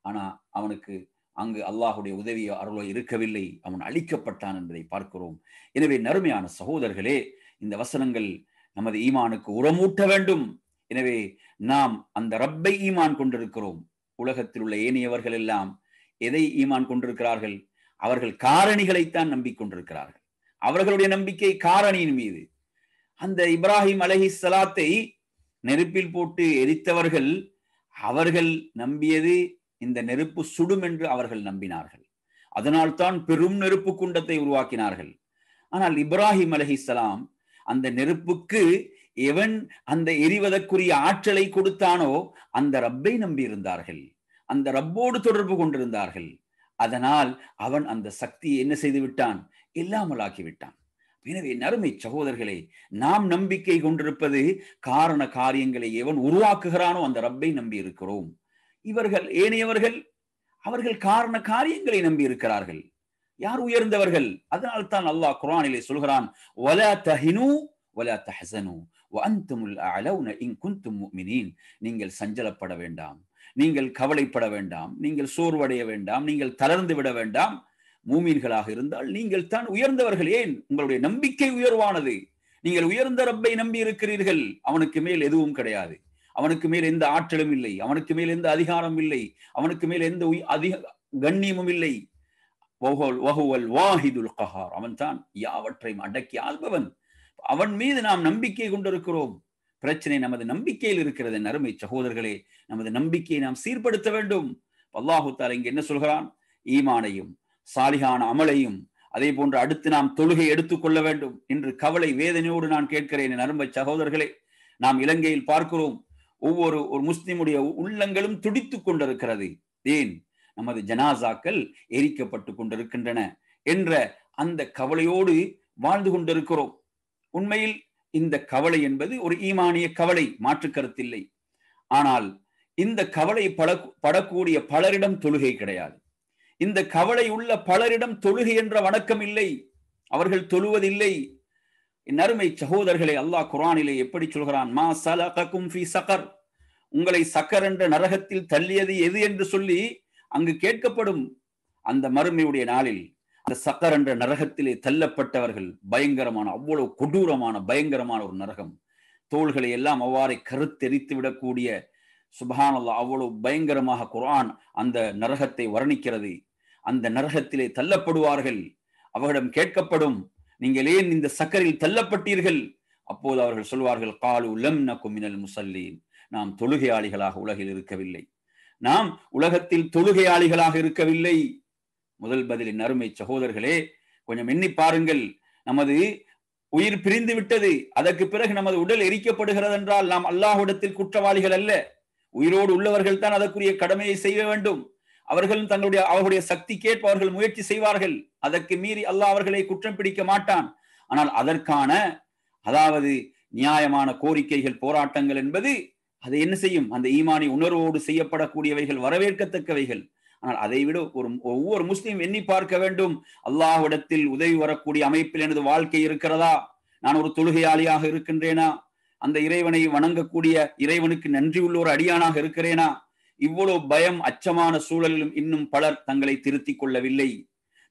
ஆனா அவனுக்கு அங்கு அல்லாஹுடைய உதவியோ அருளோ இருக்கவில்லை அவன் அழிக்கப்பட்டான் என்பதை பார்க்கிறோம் எனவே நறுமையான சகோதரர்களே இந்த வசனங்கள் நமது ஈமானுக்கு உரமூட்ட வேண்டும் எனவே நாம் அந்த ரப்பை ஈமான் கொண்டிருக்கிறோம் உலகத்தில் உள்ள ஏனையவர்கள் எல்லாம் எதை ஈமான் கொண்டிருக்கிறார்கள் அவர்கள் காரணிகளைத்தான் நம்பிக்கொண்டிருக்கிறார்கள் அவர்களுடைய நம்பிக்கை காரணியின் மீது அந்த இப்ராஹிம் அலஹி சலாத்தை நெருப்பில் போட்டு எரித்தவர்கள் அவர்கள் நம்பியது இந்த நெருப்பு சுடும் என்று அவர்கள் நம்பினார்கள் அதனால்தான் பெரும் நெருப்பு குண்டத்தை உருவாக்கினார்கள் ஆனால் இப்ராஹிம் அலஹிஸ்லாம் அந்த நெருப்புக்கு எவன் அந்த எரிவதற்குரிய ஆற்றலை கொடுத்தானோ அந்த ரப்பை நம்பியிருந்தார்கள் அந்த ரப்போடு தொடர்பு கொண்டிருந்தார்கள் அதனால் அவன் அந்த சக்தியை என்ன செய்து விட்டான் இல்லாமலாக்கி விட்டான் எனவே நறுமை சகோதரர்களே நாம் நம்பிக்கை கொண்டிருப்பது காரண காரியங்களை எவன் உருவாக்குகிறானோ அந்த ரப்பை நம்பி இருக்கிறோம் இவர்கள் ஏனையவர்கள் அவர்கள் காரண காரியங்களை நம்பி இருக்கிறார்கள் யார் உயர்ந்தவர்கள் அதனால் தான் அல்லாஹ் குரானிலே சொல்கிறான் தஹினு தஹசனு நீங்கள் சஞ்சலப்பட வேண்டாம் நீங்கள் கவலைப்பட வேண்டாம் நீங்கள் சோர்வடைய வேண்டாம் நீங்கள் தளர்ந்து விட வேண்டாம் மூமீன்களாக இருந்தால் நீங்கள் தான் உயர்ந்தவர்கள் ஏன் உங்களுடைய நம்பிக்கை உயர்வானது நீங்கள் உயர்ந்த ரப்பை நம்பி இருக்கிறீர்கள் அவனுக்கு மேல் எதுவும் கிடையாது அவனுக்கு மேல் எந்த ஆற்றலும் இல்லை அவனுக்கு மேல் எந்த அதிகாரம் இல்லை அவனுக்கு மேல் எந்த அதிக கண்ணியமும் இல்லை வாஹிதுல் கஹார் அவன்தான் யாவற்றையும் அடக்கி ஆள்பவன் அவன் மீது நாம் நம்பிக்கை கொண்டிருக்கிறோம் பிரச்சனை நமது நம்பிக்கையில் இருக்கிறது நறுமை சகோதரர்களே நமது நம்பிக்கையை நாம் சீர்படுத்த வேண்டும் அல்லாஹு தால இங்க என்ன சொல்கிறான் ஈமானையும் சாலிகான அமலையும் அதே போன்று அடுத்து நாம் தொழுகை எடுத்துக்கொள்ள வேண்டும் என்று கவலை வேதனையோடு நான் கேட்கிறேன் என் அரும்பை சகோதரர்களே நாம் இலங்கையில் பார்க்கிறோம் ஒவ்வொரு ஒரு முஸ்லிமுடைய உள்ளங்களும் துடித்துக் கொண்டிருக்கிறது ஏன் நமது ஜனாசாக்கள் எரிக்கப்பட்டு கொண்டிருக்கின்றன என்ற அந்த கவலையோடு வாழ்ந்து கொண்டிருக்கிறோம் உண்மையில் இந்த கவலை என்பது ஒரு ஈமானிய கவலை மாற்று கருத்தில்லை ஆனால் இந்த கவலை பட படக்கூடிய பலரிடம் தொழுகை கிடையாது இந்த கவலை உள்ள பலரிடம் தொழுகை என்ற வணக்கம் இல்லை அவர்கள் தொழுவதில்லை நறுமை சகோதரர்களை அல்லாஹ் குரானிலே எப்படி சொல்கிறான் மா சகர் உங்களை சக்கர் என்ற நரகத்தில் தள்ளியது எது என்று சொல்லி அங்கு கேட்கப்படும் அந்த மறுமையுடைய நாளில் அந்த சக்கர் என்ற நரகத்திலே தள்ளப்பட்டவர்கள் பயங்கரமான அவ்வளவு கொடூரமான பயங்கரமான ஒரு நரகம் தோள்களை எல்லாம் அவ்வாறே கருத்தெரித்து விடக்கூடிய சுபானல்லா அவ்வளவு பயங்கரமாக குரான் அந்த நரகத்தை வர்ணிக்கிறது அந்த நரகத்திலே தள்ளப்படுவார்கள் அவரிடம் கேட்கப்படும் நீங்கள் ஏன் இந்த சக்கரில் தள்ளப்பட்டீர்கள் அப்போது அவர்கள் சொல்வார்கள் காலு லம் நகுமினல் முசல்லீன் நாம் தொழுகையாளிகளாக உலகில் இருக்கவில்லை நாம் உலகத்தில் தொழுகையாளிகளாக இருக்கவில்லை முதல் பதிலின் அருமை சகோதரர்களே கொஞ்சம் எண்ணி பாருங்கள் நமது உயிர் பிரிந்து விட்டது அதற்கு பிறகு நமது உடல் எரிக்கப்படுகிறது என்றால் நாம் அல்லாஹுடத்தில் குற்றவாளிகள் அல்ல உயிரோடு உள்ளவர்கள் தான் அதற்குரிய கடமையை செய்ய வேண்டும் அவர்களும் தங்களுடைய அவர்களுடைய சக்தி கேட்ப அவர்கள் முயற்சி செய்வார்கள் அதற்கு மீறி அல்லாஹ் அவர்களை குற்றம் பிடிக்க மாட்டான் ஆனால் அதற்கான அதாவது நியாயமான கோரிக்கைகள் போராட்டங்கள் என்பது அது என்ன செய்யும் அந்த ஈமானி உணர்வோடு செய்யப்படக்கூடியவைகள் வரவேற்கத்தக்கவைகள் ஆனால் அதை விட ஒரு ஒவ்வொரு முஸ்லீம் எண்ணி பார்க்க வேண்டும் அல்லாஹ்விடத்தில் உதவி வரக்கூடிய அமைப்பில் எனது வாழ்க்கை இருக்கிறதா நான் ஒரு தொழுகையாளியாக இருக்கின்றேனா அந்த இறைவனை வணங்கக்கூடிய இறைவனுக்கு நன்றி உள்ள ஒரு அடியானாக இருக்கிறேனா இவ்வளவு பயம் அச்சமான சூழலிலும் இன்னும் பலர் தங்களை திருத்திக் கொள்ளவில்லை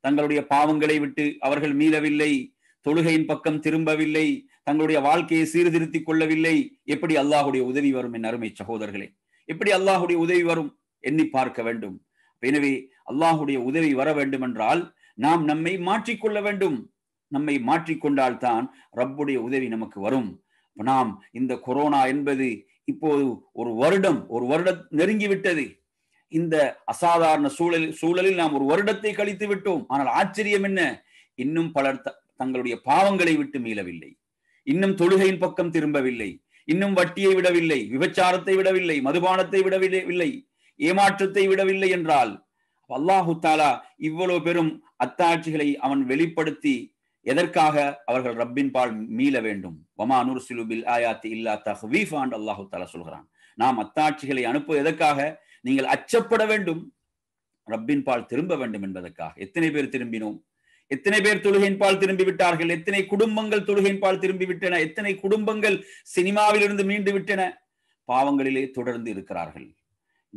தங்களுடைய பாவங்களை விட்டு அவர்கள் மீளவில்லை தொழுகையின் பக்கம் திரும்பவில்லை தங்களுடைய வாழ்க்கையை சீர்திருத்திக் கொள்ளவில்லை எப்படி அல்லாஹுடைய உதவி வரும் என் அருமை சகோதரர்களே எப்படி அல்லாஹுடைய உதவி வரும் எண்ணி பார்க்க வேண்டும் எனவே அல்லாஹுடைய உதவி வர வேண்டும் என்றால் நாம் நம்மை மாற்றிக்கொள்ள வேண்டும் நம்மை தான் ரப்புடைய உதவி நமக்கு வரும் நாம் இந்த கொரோனா என்பது இப்போது ஒரு வருடம் ஒரு வருடம் நெருங்கிவிட்டது இந்த அசாதாரண சூழல் சூழலில் நாம் ஒரு வருடத்தை கழித்து விட்டோம் ஆனால் ஆச்சரியம் என்ன இன்னும் பலர் தங்களுடைய பாவங்களை விட்டு மீளவில்லை இன்னும் தொழுகையின் பக்கம் திரும்பவில்லை இன்னும் வட்டியை விடவில்லை விபச்சாரத்தை விடவில்லை மதுபானத்தை விடவில்லை ஏமாற்றத்தை விடவில்லை என்றால் அல்லாஹு தாலா இவ்வளவு பெரும் அத்தாட்சிகளை அவன் வெளிப்படுத்தி எதற்காக அவர்கள் ரப்பின் பால் மீள வேண்டும் வமா நூர் சிலுபில் ஆயாத்தி இல்லா தஹ்வீஃப் ஆண்டு அல்லாஹு தாலா சொல்கிறான் நாம் அத்தாட்சிகளை அனுப்ப எதற்காக நீங்கள் அச்சப்பட வேண்டும் ரப்பின் பால் திரும்ப வேண்டும் என்பதற்காக எத்தனை பேர் திரும்பினோம் எத்தனை பேர் தொழுகையின் பால் திரும்பி விட்டார்கள் எத்தனை குடும்பங்கள் தொழுகையின் பால் திரும்பி விட்டன எத்தனை குடும்பங்கள் சினிமாவிலிருந்து மீண்டு விட்டன பாவங்களிலே தொடர்ந்து இருக்கிறார்கள்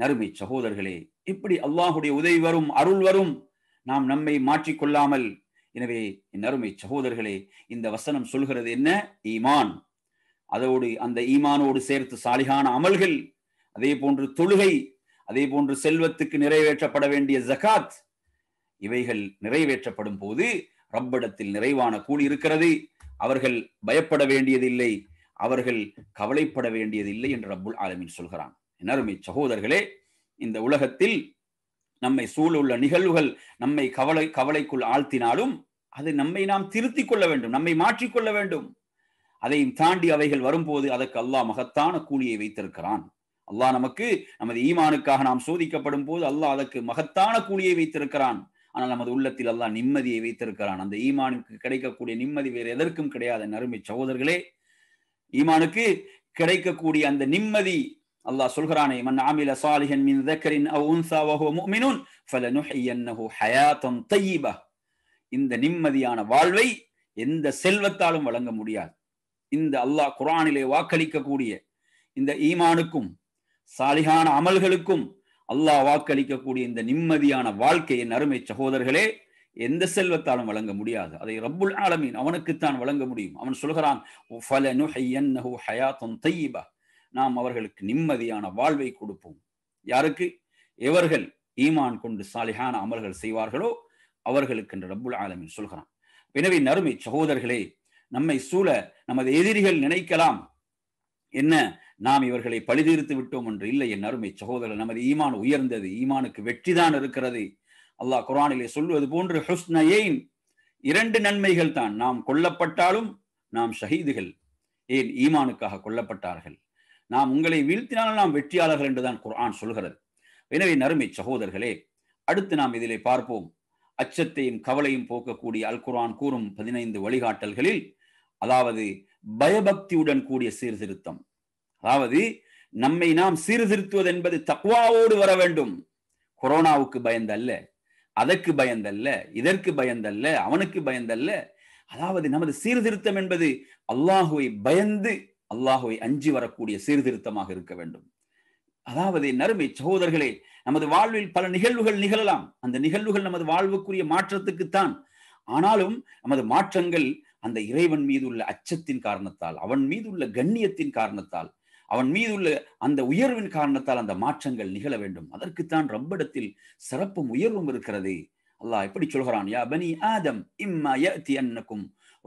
நறுமை சகோதரர்களே இப்படி அல்லாஹுடைய உதவி வரும் அருள் வரும் நாம் நம்மை மாற்றிக்கொள்ளாமல் எனவே என் அருமை சகோதரர்களே இந்த வசனம் சொல்கிறது என்ன ஈமான் அதோடு அந்த ஈமானோடு சேர்த்து சாலிகான அமல்கள் அதே போன்று தொழுகை அதே போன்று செல்வத்துக்கு நிறைவேற்றப்பட வேண்டிய ஜகாத் இவைகள் நிறைவேற்றப்படும் போது ரப்படத்தில் நிறைவான கூலி இருக்கிறது அவர்கள் பயப்பட வேண்டியதில்லை அவர்கள் கவலைப்பட வேண்டியதில்லை என்று ரப்புல் ஆலமின் சொல்கிறான் அருமை சகோதரர்களே இந்த உலகத்தில் நம்மை சூழ நிகழ்வுகள் நம்மை கவலை கவலைக்குள் ஆழ்த்தினாலும் அது நம்மை நாம் திருத்திக் கொள்ள வேண்டும் நம்மை மாற்றிக்கொள்ள வேண்டும் அதையும் தாண்டி அவைகள் வரும்போது அதற்கு அல்லாஹ் மகத்தான கூலியை வைத்திருக்கிறான் அல்லாஹ் நமக்கு நமது ஈமானுக்காக நாம் சோதிக்கப்படும் போது அல்லாஹ் அதற்கு மகத்தான கூலியை வைத்திருக்கிறான் ஆனால் நமது உள்ளத்தில் அல்லாஹ் நிம்மதியை வைத்திருக்கிறான் அந்த ஈமானுக்கு கிடைக்கக்கூடிய நிம்மதி வேறு எதற்கும் கிடையாது நறுமை சகோதரர்களே ஈமானுக்கு கிடைக்கக்கூடிய அந்த நிம்மதி அல்லாஹ் சொல்கிறானே மன் ஆமில சாலிஹன் மின் தக்கரின் அவ் உன்சா வஹுவ முஃமினுன் ஃபலனுஹியன்னஹு ஹயாத்தம் இந்த நிம்மதியான வாழ்வை எந்த செல்வத்தாலும் வழங்க முடியாது இந்த அல்லாஹ் குரானிலே வாக்களிக்கக்கூடிய இந்த ஈமானுக்கும் சாலிகான அமல்களுக்கும் அல்லாஹ் வாக்களிக்கக்கூடிய இந்த நிம்மதியான வாழ்க்கையின் அருமை சகோதரர்களே எந்த செல்வத்தாலும் வழங்க முடியாது அதை ரப்புல் ஆலமீன் அவனுக்குத்தான் வழங்க முடியும் அவன் சொல்கிறான் நாம் அவர்களுக்கு நிம்மதியான வாழ்வை கொடுப்போம் யாருக்கு எவர்கள் ஈமான் கொண்டு சாலிகான அமல்கள் செய்வார்களோ அவர்களுக்கு என்று ரப்புல் ஆலமின் சொல்கிறான் எனவே நறுமை சகோதரர்களே நம்மை சூழ நமது எதிரிகள் நினைக்கலாம் என்ன நாம் இவர்களை பழிதீர்த்து விட்டோம் என்று இல்லை என் அருமை சகோதரர் நமது ஈமான் உயர்ந்தது ஈமானுக்கு வெற்றிதான் இருக்கிறது அல்லாஹ் குரானிலே சொல்வது போன்று ஹுஸ்னயின் இரண்டு நன்மைகள் தான் நாம் கொல்லப்பட்டாலும் நாம் ஷஹீதுகள் ஏன் ஈமானுக்காக கொல்லப்பட்டார்கள் நாம் உங்களை வீழ்த்தினாலும் நாம் வெற்றியாளர்கள் என்றுதான் குர்ஆன் சொல்கிறது எனவே நறுமை சகோதரர்களே அடுத்து நாம் இதிலே பார்ப்போம் அச்சத்தையும் கவலையும் போக்கக்கூடிய அல் குரான் கூறும் பதினைந்து வழிகாட்டல்களில் அதாவது பயபக்தியுடன் கூடிய சீர்திருத்தம் அதாவது நம்மை நாம் சீர்திருத்துவது என்பது தக்குவாவோடு வர வேண்டும் கொரோனாவுக்கு பயந்தல்ல அதற்கு பயந்தல்ல இதற்கு பயந்தல்ல அவனுக்கு பயந்தல்ல அதாவது நமது சீர்திருத்தம் என்பது அல்லாஹுவை பயந்து அல்லாஹுவை அஞ்சி வரக்கூடிய சீர்திருத்தமாக இருக்க வேண்டும் அதாவது நறுமை சகோதரர்களே நமது வாழ்வில் பல நிகழ்வுகள் நிகழலாம் அந்த நிகழ்வுகள் நமது வாழ்வுக்குரிய மாற்றத்துக்குத்தான் ஆனாலும் நமது மாற்றங்கள் அந்த இறைவன் மீது உள்ள அச்சத்தின் காரணத்தால் அவன் மீது உள்ள கண்ணியத்தின் காரணத்தால் அவன் மீது உள்ள அந்த உயர்வின் காரணத்தால் அந்த மாற்றங்கள் நிகழ வேண்டும் அதற்குத்தான் ரப்படத்தில் சிறப்பும் உயர்வும் இருக்கிறது அல்லாஹ் எப்படி சொல்கிறான் யா பனி ஆதம் இம்மா யத்தி அன்னக்கும்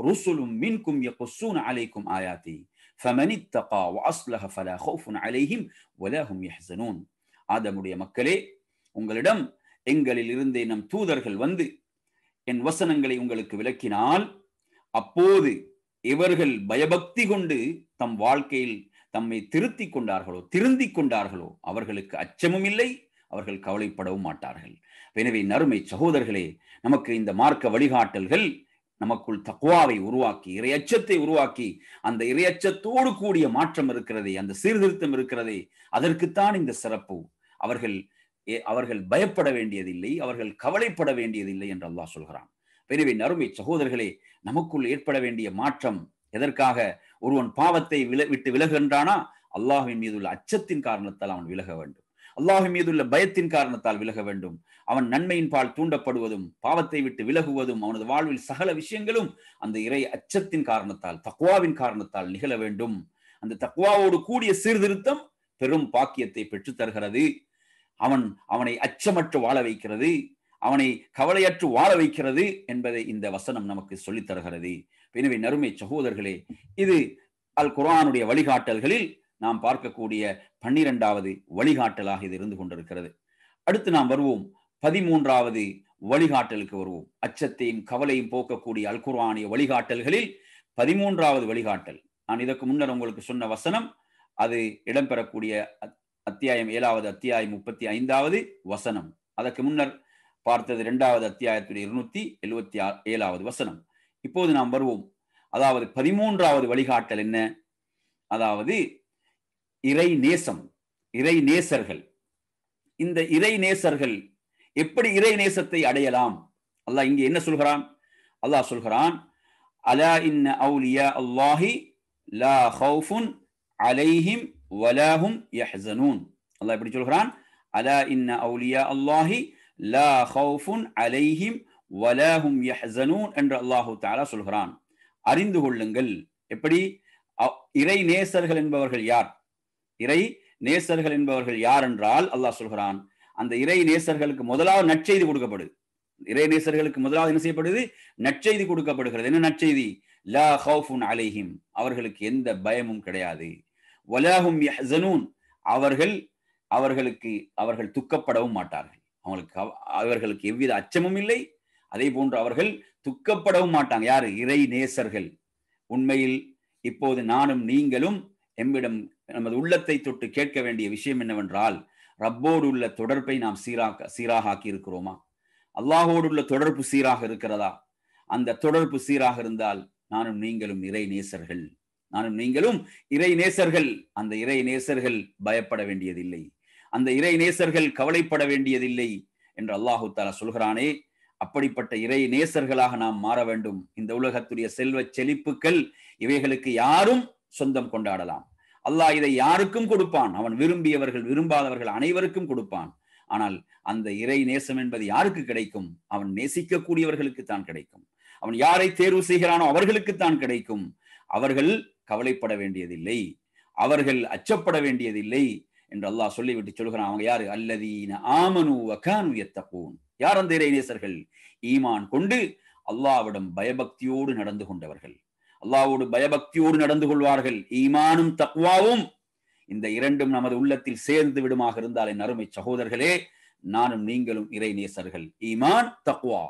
ருசுலும் மின்கும் சூன் அலைக்கும் ஆயாத்தி ஃபமன் இத்தகா வாஸ்லஹ ஃபலா ஹவுஃபுன் அலைஹிம் வலாஹும் யஹ்சனூன் ஆதமுடைய மக்களே உங்களிடம் எங்களில் நம் தூதர்கள் வந்து என் வசனங்களை உங்களுக்கு விளக்கினால் அப்போது இவர்கள் பயபக்தி கொண்டு தம் வாழ்க்கையில் தம்மை திருத்தி கொண்டார்களோ திருந்தி கொண்டார்களோ அவர்களுக்கு அச்சமும் இல்லை அவர்கள் கவலைப்படவும் மாட்டார்கள் எனவே நறுமை சகோதரர்களே நமக்கு இந்த மார்க்க வழிகாட்டல்கள் நமக்குள் தக்குவாவை உருவாக்கி இறையச்சத்தை உருவாக்கி அந்த இறையச்சத்தோடு கூடிய மாற்றம் இருக்கிறதே அந்த சீர்திருத்தம் இருக்கிறதே அதற்குத்தான் இந்த சிறப்பு அவர்கள் அவர்கள் பயப்பட வேண்டியதில்லை அவர்கள் கவலைப்பட வேண்டியதில்லை என்று அல்லாஹ் சொல்கிறான் பெரியவை நறுமை சகோதரர்களே நமக்குள் ஏற்பட வேண்டிய மாற்றம் எதற்காக ஒருவன் பாவத்தை வில விட்டு விலகுகின்றானா அல்லாஹின் மீதுள்ள அச்சத்தின் காரணத்தால் அவன் விலக வேண்டும் அல்லாஹின் மீதுள்ள பயத்தின் காரணத்தால் விலக வேண்டும் அவன் நன்மையின்பால் தூண்டப்படுவதும் பாவத்தை விட்டு விலகுவதும் அவனது வாழ்வில் சகல விஷயங்களும் அந்த இறை அச்சத்தின் காரணத்தால் தக்குவாவின் காரணத்தால் நிகழ வேண்டும் அந்த தக்குவாவோடு கூடிய சீர்திருத்தம் பெரும் பாக்கியத்தை பெற்றுத்தருகிறது தருகிறது அவன் அவனை அச்சமற்று வாழ வைக்கிறது அவனை கவலையற்று வாழ வைக்கிறது என்பதை இந்த வசனம் நமக்கு சொல்லித் தருகிறது எனவே நறுமை சகோதரர்களே இது அல் குரானுடைய வழிகாட்டல்களில் நாம் பார்க்கக்கூடிய பன்னிரெண்டாவது வழிகாட்டலாக இது இருந்து கொண்டிருக்கிறது அடுத்து நாம் வருவோம் பதிமூன்றாவது வழிகாட்டலுக்கு வருவோம் அச்சத்தையும் கவலையும் போக்கக்கூடிய அல்குர்வானிய வழிகாட்டல்களில் பதிமூன்றாவது வழிகாட்டல் நான் இதற்கு முன்னர் உங்களுக்கு சொன்ன வசனம் அது இடம்பெறக்கூடிய அத்தியாயம் ஏழாவது அத்தியாயம் முப்பத்தி ஐந்தாவது வசனம் அதற்கு முன்னர் பார்த்தது இரண்டாவது அத்தியாயத்துடைய இருநூத்தி எழுபத்தி ஏழாவது வசனம் இப்போது நாம் வருவோம் அதாவது பதிமூன்றாவது வழிகாட்டல் என்ன அதாவது இறை நேசம் இறை நேசர்கள் இந்த இறை நேசர்கள் எப்படி இறை நேசத்தை அடையலாம் அல்லாஹ் இங்கே என்ன சொல்கிறான் அல்லாஹ் சொல்கிறான் அலா இன்ன அவுலியா அல்லாஹி லா ஹௌஃபுன் அலைஹிம் வலாஹும் யஹ்சனூன் அல்லாஹ் இப்படி சொல்கிறான் அலா இன்ன அவுலியா அல்லாஹி லா ஹவுஃபுன் அலைஹிம் வலாஹும் யஹ்சனூன் என்று அல்லாஹு தாலா சொல்கிறான் அறிந்து கொள்ளுங்கள் எப்படி இறை நேசர்கள் என்பவர்கள் யார் இறை நேசர்கள் என்பவர்கள் யார் என்றால் அல்லாஹ் சொல்கிறான் அந்த இறை நேசர்களுக்கு முதலாவது நற்செய்தி கொடுக்கப்படுது இறை நேசர்களுக்கு முதலாவது என்ன செய்யப்படுது நற்செய்தி கொடுக்கப்படுகிறது என்ன நற்செய்தி லா ஹவுஃபுன் அலைஹிம் அவர்களுக்கு எந்த பயமும் கிடையாது வலாஹும் அவர்கள் அவர்களுக்கு அவர்கள் துக்கப்படவும் மாட்டார்கள் அவங்களுக்கு அவர்களுக்கு எவ்வித அச்சமும் இல்லை அதே போன்று அவர்கள் துக்கப்படவும் மாட்டாங்க யார் இறை நேசர்கள் உண்மையில் இப்போது நானும் நீங்களும் எம்மிடம் நமது உள்ளத்தை தொட்டு கேட்க வேண்டிய விஷயம் என்னவென்றால் ரப்போடு உள்ள தொடர்பை நாம் சீராக சீராக ஆக்கி இருக்கிறோமா அல்லாஹோடு உள்ள தொடர்பு சீராக இருக்கிறதா அந்த தொடர்பு சீராக இருந்தால் நானும் நீங்களும் இறை நேசர்கள் நானும் நீங்களும் இறை நேசர்கள் அந்த இறை நேசர்கள் பயப்பட வேண்டியதில்லை அந்த இறை நேசர்கள் கவலைப்பட வேண்டியதில்லை என்று அல்லாஹு தாலா சொல்கிறானே அப்படிப்பட்ட இறை நேசர்களாக நாம் மாற வேண்டும் இந்த உலகத்துடைய செல்வ செழிப்புக்கள் இவைகளுக்கு யாரும் சொந்தம் கொண்டாடலாம் அல்லாஹ் இதை யாருக்கும் கொடுப்பான் அவன் விரும்பியவர்கள் விரும்பாதவர்கள் அனைவருக்கும் கொடுப்பான் ஆனால் அந்த இறை நேசம் என்பது யாருக்கு கிடைக்கும் அவன் நேசிக்கக்கூடியவர்களுக்கு தான் கிடைக்கும் அவன் யாரை தேர்வு செய்கிறானோ அவர்களுக்குத்தான் கிடைக்கும் அவர்கள் கவலைப்பட வேண்டியதில்லை அவர்கள் அச்சப்பட வேண்டியதில்லை என்று அல்லாஹ் சொல்லிவிட்டு சொல்கிறான் அவங்க யாரு அல்லதீன ஆமனு வகானு எத்தப்போன் யார் அந்த இறைநேசர்கள் ஈமான் கொண்டு அல்லாவிடம் பயபக்தியோடு நடந்து கொண்டவர்கள் அல்லாவோடு பயபக்தியோடு நடந்து கொள்வார்கள் ஈமானும் தக்வாவும் இந்த இரண்டும் நமது உள்ளத்தில் சேர்ந்து விடுமாக இருந்தால் என் அருமை சகோதரர்களே நானும் நீங்களும் இறை நேசர்கள் ஈமான் தக்வா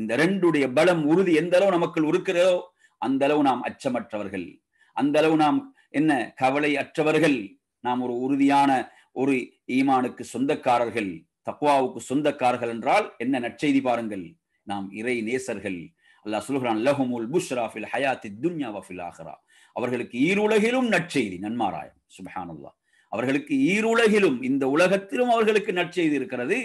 இந்த ரெண்டுடைய பலம் உறுதி எந்த அளவு நமக்குள் இருக்கிறதோ அந்த அளவு நாம் அச்சமற்றவர்கள் அந்த அளவு நாம் என்ன கவலை அற்றவர்கள் நாம் ஒரு உறுதியான ஒரு ஈமானுக்கு சொந்தக்காரர்கள் தக்வாவுக்கு சொந்தக்காரர்கள் என்றால் என்ன நற்செய்தி பாருங்கள் நாம் இறை நேசர்கள் அல்லாஹ் சொல்லுகிறான் லஹுமுல் புஷ்ரா ஃபில் ஹயாத்தி துன்யா வஃபில் ஆஹ்ரா அவர்களுக்கு ஈருலகிலும் நற்செய்தி நன்மாராயம் சுபஹானல்லா அவர்களுக்கு ஈருலகிலும் இந்த உலகத்திலும் அவர்களுக்கு நற்செய்தி இருக்கிறது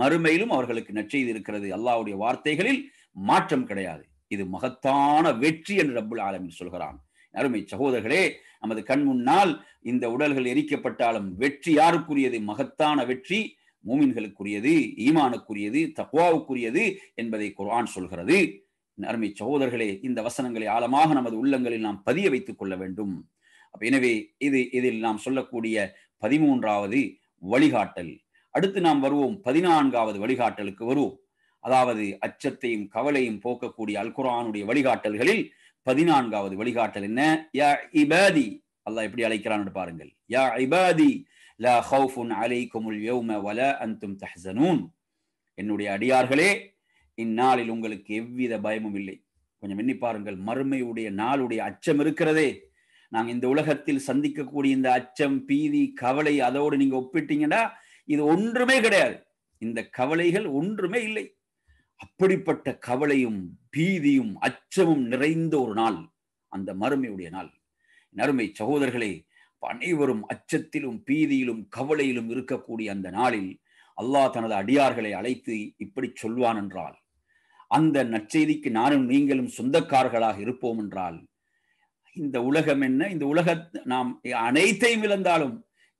மறுமையிலும் அவர்களுக்கு நற்செய்தி இருக்கிறது அல்லாவுடைய வார்த்தைகளில் மாற்றம் கிடையாது இது மகத்தான வெற்றி என்று ரப்புல் ஆலமின் சொல்கிறான் அருமை சகோதரர்களே நமது கண் முன்னால் இந்த உடல்கள் எரிக்கப்பட்டாலும் வெற்றி யாருக்குரியது மகத்தான வெற்றி மூமின்களுக்குரியது ஈமானுக்குரியது தக்வாவுக்குரியது என்பதை குர்ஆன் சொல்கிறது அருமை சகோதரர்களே இந்த வசனங்களை ஆழமாக நமது உள்ளங்களில் நாம் பதிய வைத்துக் கொள்ள வேண்டும் அப்ப எனவே இது இதில் நாம் சொல்லக்கூடிய பதிமூன்றாவது வழிகாட்டல் அடுத்து நாம் வருவோம் பதினான்காவது வழிகாட்டலுக்கு வருவோம் அதாவது அச்சத்தையும் கவலையும் போக்கக்கூடிய அல்குரானுடைய வழிகாட்டல்களில் பதினான்காவது வழிகாட்டல் என்ன யா அல்லாஹ் எப்படி அழைக்கிறான்னு பாருங்கள் யா இபாதி வல என்னுடைய அடியார்களே இந்நாளில் உங்களுக்கு எவ்வித பயமும் இல்லை கொஞ்சம் எண்ணி பாருங்கள் மறுமையுடைய நாளுடைய அச்சம் இருக்கிறதே நாங்கள் இந்த உலகத்தில் சந்திக்கக்கூடிய இந்த அச்சம் பீதி கவலை அதோடு நீங்க ஒப்பிட்டீங்கன்னா இது ஒன்றுமே கிடையாது இந்த கவலைகள் ஒன்றுமே இல்லை அப்படிப்பட்ட கவலையும் பீதியும் அச்சமும் நிறைந்த ஒரு நாள் அந்த மறுமையுடைய நாள் நறுமை சகோதரர்களே அனைவரும் அச்சத்திலும் பீதியிலும் கவலையிலும் இருக்கக்கூடிய அந்த நாளில் அல்லாஹ் தனது அடியார்களை அழைத்து இப்படி சொல்வான் என்றால் அந்த நற்செய்திக்கு நானும் நீங்களும் சொந்தக்காரர்களாக இருப்போம் என்றால் இந்த உலகம் என்ன இந்த உலக நாம் அனைத்தையும் இழந்தாலும்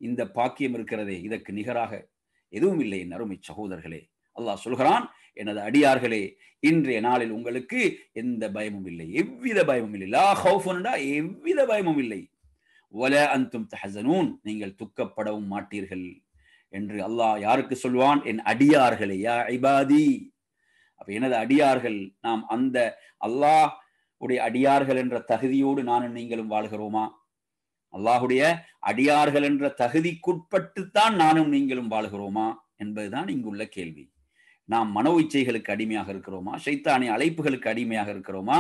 இந்த பாக்கியம் இருக்கிறதே இதற்கு நிகராக எதுவும் இல்லை என் அருமை சகோதரர்களே அல்லாஹ் சொல்கிறான் எனது அடியார்களே இன்றைய நாளில் உங்களுக்கு எந்த பயமும் இல்லை எவ்வித பயமும் இல்லை லா எவ்வித பயமும் இல்லை ஒல அந்தும் தஹசனூன் நீங்கள் துக்கப்படவும் மாட்டீர்கள் என்று அல்லாஹ் யாருக்கு சொல்வான் என் அடியார்களே யா ஐபாதி அப்ப எனது அடியார்கள் நாம் அந்த அல்லாஹ் உடைய அடியார்கள் என்ற தகுதியோடு நானும் நீங்களும் வாழ்கிறோமா அல்லாஹுடைய அடியார்கள் என்ற தகுதிக்குட்பட்டுத்தான் நானும் நீங்களும் வாழ்கிறோமா என்பதுதான் இங்குள்ள கேள்வி நாம் மனோ இச்சைகளுக்கு அடிமையாக இருக்கிறோமா சைத்தானிய அழைப்புகளுக்கு அடிமையாக இருக்கிறோமா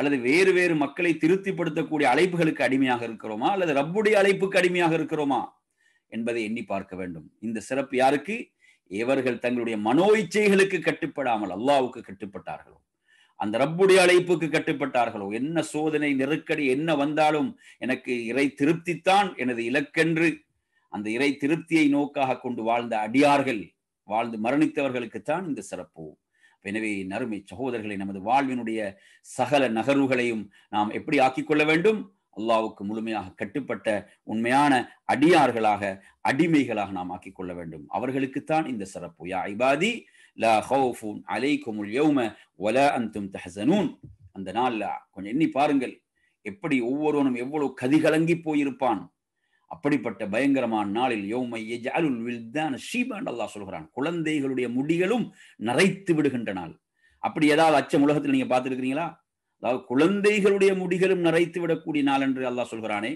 அல்லது வேறு வேறு மக்களை திருப்திப்படுத்தக்கூடிய அழைப்புகளுக்கு அடிமையாக இருக்கிறோமா அல்லது ரப்புடைய அழைப்புக்கு அடிமையாக இருக்கிறோமா என்பதை எண்ணி பார்க்க வேண்டும் இந்த சிறப்பு யாருக்கு இவர்கள் தங்களுடைய மனோ இச்சைகளுக்கு கட்டுப்படாமல் அல்லாவுக்கு கட்டுப்பட்டார்களோ அந்த ரப்புடைய அழைப்புக்கு கட்டுப்பட்டார்களோ என்ன சோதனை நெருக்கடி என்ன வந்தாலும் எனக்கு இறை திருப்தித்தான் எனது இலக்கென்று அந்த இறை திருப்தியை நோக்காக கொண்டு வாழ்ந்த அடியார்கள் வாழ்ந்து மரணித்தவர்களுக்குத்தான் இந்த சிறப்பு எனவே நறுமை சகோதரர்களை நமது வாழ்வினுடைய சகல நகர்வுகளையும் நாம் எப்படி ஆக்கிக்கொள்ள வேண்டும் அல்லாவுக்கு முழுமையாக கட்டுப்பட்ட உண்மையான அடியார்களாக அடிமைகளாக நாம் ஆக்கிக் கொள்ள வேண்டும் அவர்களுக்குத்தான் இந்த சிறப்பு யா ஐபாதி அந்தும் தஹசனூன் அந்த நாள்ல கொஞ்சம் எண்ணி பாருங்கள் எப்படி ஒவ்வொருவனும் எவ்வளவு கதிகலங்கி போயிருப்பான் அப்படிப்பட்ட பயங்கரமான நாளில் யோமை எஜாலுல் வில்தான் ஷீபான் அல்லாஹ் சொல்கிறான் குழந்தைகளுடைய முடிகளும் நரைத்து விடுகின்ற நாள் அப்படி ஏதாவது அச்சம் உலகத்தில் நீங்க பார்த்துருக்கிறீங்களா அதாவது குழந்தைகளுடைய முடிகளும் நரைத்து விடக்கூடிய நாள் என்று அல்லாஹ் சொல்கிறானே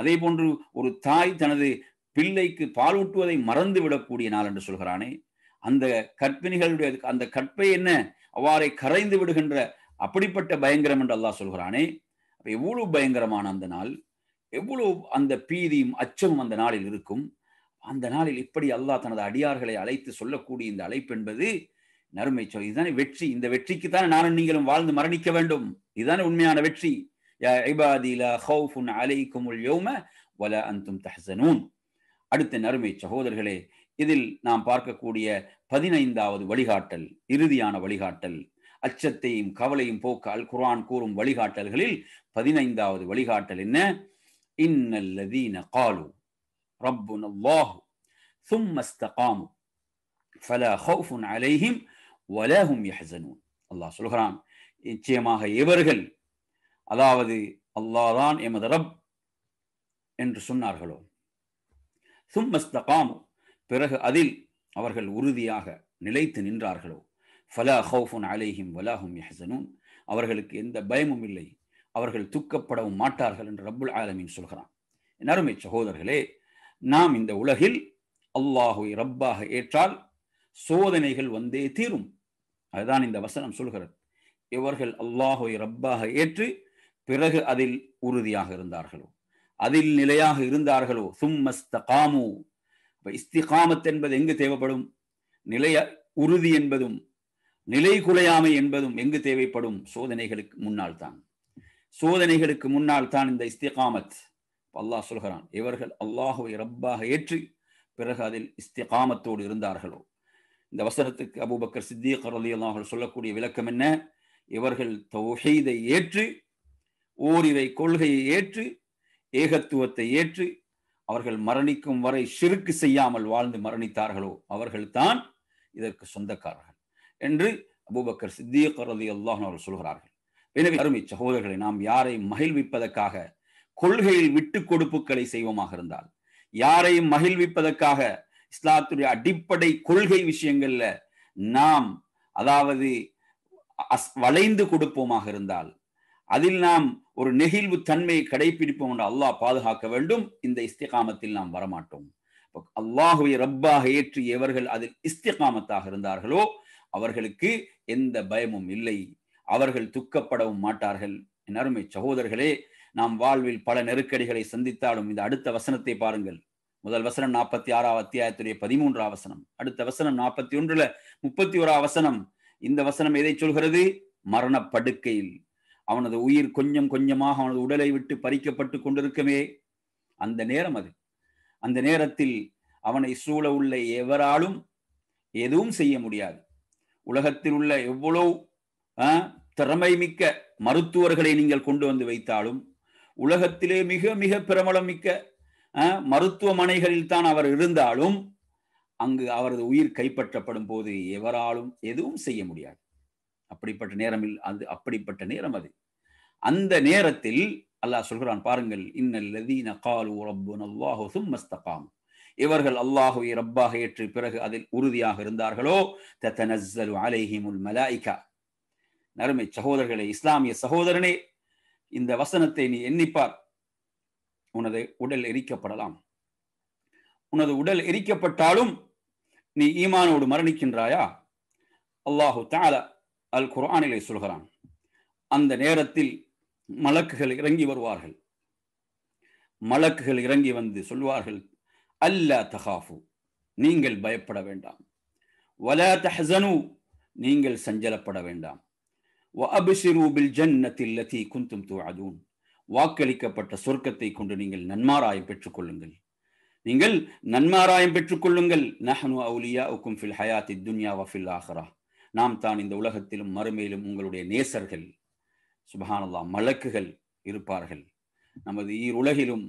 அதே போன்று ஒரு தாய் தனது பிள்ளைக்கு பால் ஊட்டுவதை மறந்து விடக்கூடிய நாள் என்று சொல்கிறானே அந்த கற்பிணிகளுடைய அந்த கற்பை என்ன அவ்வாறை கரைந்து விடுகின்ற அப்படிப்பட்ட பயங்கரம் என்று அல்லாஹ் சொல்கிறானே அப்ப எவ்வளவு பயங்கரமான அந்த நாள் எவ்வளவு அந்த பீதியும் அச்சமும் அந்த நாளில் இருக்கும் அந்த நாளில் இப்படி அல்லாஹ் தனது அடியார்களை அழைத்து சொல்லக்கூடிய இந்த அழைப்பு என்பது நறுமை சொல் இதுதானே வெற்றி இந்த வெற்றிக்கு தானே நானும் நீங்களும் வாழ்ந்து மரணிக்க வேண்டும் இதுதானே உண்மையான வெற்றி அந்தும் அடுத்த நறுமை சகோதரர்களே இதில் நாம் பார்க்கக்கூடிய பதினைந்தாவது வழிகாட்டல் இறுதியான வழிகாட்டல் அச்சத்தையும் கவலையும் போக்க அல் குரான் கூறும் வழிகாட்டல்களில் பதினைந்தாவது வழிகாட்டல் என்ன இன்னல்லதீன காலு ரப்புன் அல்லாஹு فلا خوف عليهم வலகும் யஹசனூன் அல்லாஹ் சொல்கிறான் நிச்சயமாக இவர்கள் அதாவது அல்லாதான் எமது ரப் என்று சொன்னார்களோ சும்மஸ்தகாமு பிறகு அதில் அவர்கள் உறுதியாக நிலைத்து நின்றார்களோ ஃபலா ஹவுஃபுன் அலைஹிம் வலாஹும் யஹசனூன் அவர்களுக்கு எந்த பயமும் இல்லை அவர்கள் துக்கப்படவும் மாட்டார்கள் என்று ரப்புல் ஆலமின் சொல்கிறான் அருமை சகோதரர்களே நாம் இந்த உலகில் அல்லாஹுவை ரப்பாக ஏற்றால் சோதனைகள் வந்தே தீரும் அதுதான் இந்த வசனம் சொல்கிறது இவர்கள் அல்லாஹை ரப்பாக ஏற்று பிறகு அதில் உறுதியாக இருந்தார்களோ அதில் நிலையாக இருந்தார்களோ சும்மஸ்தகாமு இஸ்திகாமத் என்பது எங்கு தேவைப்படும் நிலைய உறுதி என்பதும் நிலை குலையாமை என்பதும் எங்கு தேவைப்படும் சோதனைகளுக்கு முன்னால் தான் சோதனைகளுக்கு முன்னால் தான் இந்த இஸ்திகாமத் அல்லாஹ் சொல்கிறான் இவர்கள் அல்லாஹுவை ரப்பாக ஏற்றி பிறகு அதில் இஸ்திகாமத்தோடு இருந்தார்களோ இந்த வசனத்துக்கு அபுபக்கர் சித்திக் அலியல்லாம் அவர்கள் சொல்லக்கூடிய விளக்கம் என்ன இவர்கள் தொகைதை ஏற்று ஓரிரை கொள்கையை ஏற்று ஏகத்துவத்தை ஏற்று அவர்கள் மரணிக்கும் வரை சிறுக்கு செய்யாமல் வாழ்ந்து மரணித்தார்களோ அவர்கள்தான் இதற்கு சொந்தக்காரர்கள் என்று அபுபக்கர் சித்திக் அலி அல்லாஹ் அவர்கள் சொல்கிறார்கள் எனவே அருமை சகோதரர்களை நாம் யாரை மகிழ்விப்பதற்காக கொள்கையில் விட்டு கொடுப்புக்களை செய்வோமாக இருந்தால் யாரையும் மகிழ்விப்பதற்காக இஸ்லாத்துடைய அடிப்படை கொள்கை விஷயங்கள்ல நாம் அதாவது வளைந்து கொடுப்போமாக இருந்தால் அதில் நாம் ஒரு நெகிழ்வு தன்மையை கடைபிடிப்போம் என்று அல்லாஹ் பாதுகாக்க வேண்டும் இந்த இஸ்திகாமத்தில் நாம் வரமாட்டோம் அல்லாஹுவை ரப்பாக ஏற்றி எவர்கள் அதில் இஸ்திகாமத்தாக இருந்தார்களோ அவர்களுக்கு எந்த பயமும் இல்லை அவர்கள் துக்கப்படவும் மாட்டார்கள் என் அருமை சகோதரர்களே நாம் வாழ்வில் பல நெருக்கடிகளை சந்தித்தாலும் இந்த அடுத்த வசனத்தை பாருங்கள் முதல் வசனம் நாற்பத்தி ஆறாவது அத்தியாயத்துடைய பதிமூன்றாம் வசனம் அடுத்த வசனம் நாற்பத்தி ஒன்றுல முப்பத்தி ஓரா வசனம் இந்த வசனம் எதை சொல்கிறது மரணப்படுக்கையில் படுக்கையில் அவனது உயிர் கொஞ்சம் கொஞ்சமாக அவனது உடலை விட்டு பறிக்கப்பட்டு கொண்டிருக்கவே அந்த நேரம் அது அந்த நேரத்தில் அவனை சூழ உள்ள எவராலும் எதுவும் செய்ய முடியாது உலகத்தில் உள்ள எவ்வளவு திறமை மிக்க மருத்துவர்களை நீங்கள் கொண்டு வந்து வைத்தாலும் உலகத்திலே மிக மிக பிரபலம் மிக்க மருத்துவமனைகளில் தான் அவர் இருந்தாலும் அங்கு அவரது உயிர் கைப்பற்றப்படும் போது எவராலும் எதுவும் செய்ய முடியாது அப்படிப்பட்ட நேரமில் அது அப்படிப்பட்ட நேரம் அது அந்த நேரத்தில் அல்லாஹ் சொல்கிறான் பாருங்கள் இன்னல்லதீன காலு அல்லாஹு இவர்கள் அல்லாஹுவை ரப்பாக ஏற்று பிறகு அதில் உறுதியாக இருந்தார்களோ மலாய்கா நறுமை சகோதரர்களே இஸ்லாமிய சகோதரனே இந்த வசனத்தை நீ எண்ணிப்பார் உனது உடல் எரிக்கப்படலாம் உனது உடல் எரிக்கப்பட்டாலும் நீ ஈமானோடு மரணிக்கின்றாயா அல்லாஹு தால அல் குரானிலே சொல்கிறான் அந்த நேரத்தில் மலக்குகள் இறங்கி வருவார்கள் மலக்குகள் இறங்கி வந்து சொல்வார்கள் அல்ல தஹாஃபு நீங்கள் பயப்பட வேண்டாம் வல தஹசனு நீங்கள் சஞ்சலப்பட வேண்டாம் ஜன்னத்தில் லத்தி குந்தும் தூ அதுவும் வாக்களிக்கப்பட்ட சொர்க்கத்தை கொண்டு நீங்கள் நன்மாராயம் பெற்றுக்கொள்ளுங்கள் நீங்கள் நன்மாராயம் பெற்றுக்கொள்ளுங்கள் நஹனு அவுலியா உக்கும் ஃபில் ஹயாத்தி துன்யா வஃபில் ஆஹ்ரா நாம் தான் இந்த உலகத்திலும் மறுமையிலும் உங்களுடைய நேசர்கள் சுபஹானல்லா மலக்குகள் இருப்பார்கள் நமது ஈர் உலகிலும்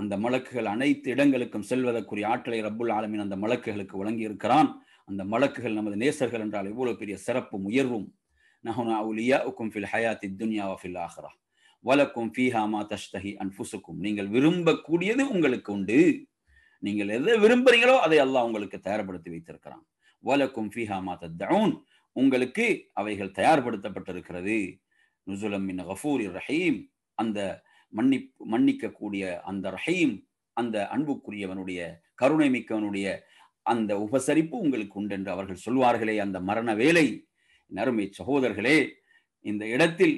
அந்த மலக்குகள் அனைத்து இடங்களுக்கும் செல்வதற்குரிய ஆற்றலை ரப்புல் ஆலமின் அந்த மலக்குகளுக்கு வழங்கி இருக்கிறான் அந்த மலக்குகள் நமது நேசர்கள் என்றால் எவ்வளவு பெரிய சிறப்பும் உயர்வும் நஹனு அவுலியா உக்கும் ஃபில் ஹயாத்தி துன்யா வஃபில் ஆஹ்ரா வலக்கும் ஃபீஹாமா தஷ்தஹி அன்புசுக்கும் நீங்கள் விரும்பக்கூடியது உங்களுக்கு உண்டு நீங்கள் எதை விரும்புறீங்களோ அதை அல்லாஹ் உங்களுக்கு தயார்படுத்தி வைத்திருக்கிறான் வலக்கும் ஃபீஹாமா தத்தவுன் உங்களுக்கு அவைகள் தயார்படுத்தப்பட்டிருக்கிறது நுசுலம் மின் ஹஃபூர் ரஹீம் அந்த மன்னி மன்னிக்கக்கூடிய அந்த ரஹீம் அந்த அன்புக்குரியவனுடைய கருணை மிக்கவனுடைய அந்த உபசரிப்பு உங்களுக்கு உண்டு என்று அவர்கள் சொல்வார்களே அந்த மரண வேலை நறுமை சகோதரர்களே இந்த இடத்தில்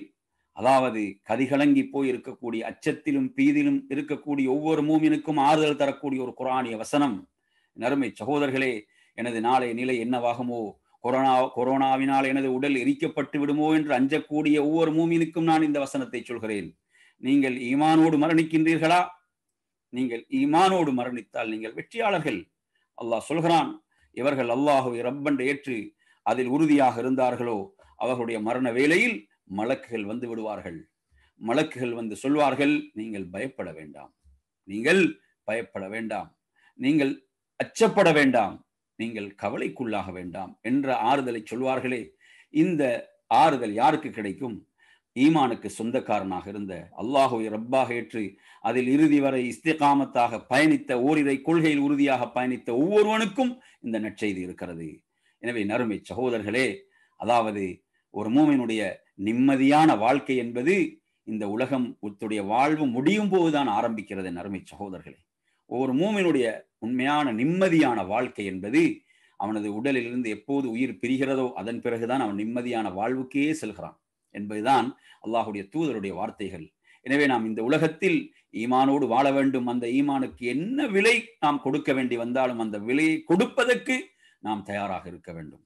அதாவது கதிகலங்கி போய் இருக்கக்கூடிய அச்சத்திலும் பீதியிலும் இருக்கக்கூடிய ஒவ்வொரு மூமினுக்கும் ஆறுதல் தரக்கூடிய ஒரு குரானிய வசனம் நறுமை சகோதரர்களே எனது நாளைய நிலை என்னவாகுமோ கொரோனா கொரோனாவினால் எனது உடல் எரிக்கப்பட்டு விடுமோ என்று அஞ்சக்கூடிய ஒவ்வொரு மூமினுக்கும் நான் இந்த வசனத்தை சொல்கிறேன் நீங்கள் ஈமானோடு மரணிக்கின்றீர்களா நீங்கள் ஈமானோடு மரணித்தால் நீங்கள் வெற்றியாளர்கள் அல்லாஹ் சொல்கிறான் இவர்கள் அல்லாஹுவை ரப்பண்டு ஏற்று அதில் உறுதியாக இருந்தார்களோ அவர்களுடைய மரண வேளையில் மலக்குகள் வந்து விடுவார்கள் மலக்குகள் வந்து சொல்வார்கள் நீங்கள் பயப்பட வேண்டாம் நீங்கள் பயப்பட வேண்டாம் நீங்கள் அச்சப்பட வேண்டாம் நீங்கள் கவலைக்குள்ளாக வேண்டாம் என்ற ஆறுதலை சொல்வார்களே இந்த ஆறுதல் யாருக்கு கிடைக்கும் ஈமானுக்கு சொந்தக்காரனாக இருந்த அல்லாஹுவை ரப்பாக ஏற்று அதில் இறுதி வரை இஸ்திகாமத்தாக பயணித்த ஓரிரை கொள்கையில் உறுதியாக பயணித்த ஒவ்வொருவனுக்கும் இந்த நற்செய்தி இருக்கிறது எனவே நறுமை சகோதரர்களே அதாவது ஒரு மூமினுடைய நிம்மதியான வாழ்க்கை என்பது இந்த உலகம் உத்துடைய வாழ்வு முடியும் போதுதான் ஆரம்பிக்கிறது என் அருமை சகோதரர்களே ஒவ்வொரு மூமினுடைய உண்மையான நிம்மதியான வாழ்க்கை என்பது அவனது உடலிலிருந்து எப்போது உயிர் பிரிகிறதோ அதன் பிறகுதான் அவன் நிம்மதியான வாழ்வுக்கே செல்கிறான் என்பதுதான் அல்லாஹுடைய தூதருடைய வார்த்தைகள் எனவே நாம் இந்த உலகத்தில் ஈமானோடு வாழ வேண்டும் அந்த ஈமானுக்கு என்ன விலை நாம் கொடுக்க வேண்டி வந்தாலும் அந்த விலையை கொடுப்பதற்கு நாம் தயாராக இருக்க வேண்டும்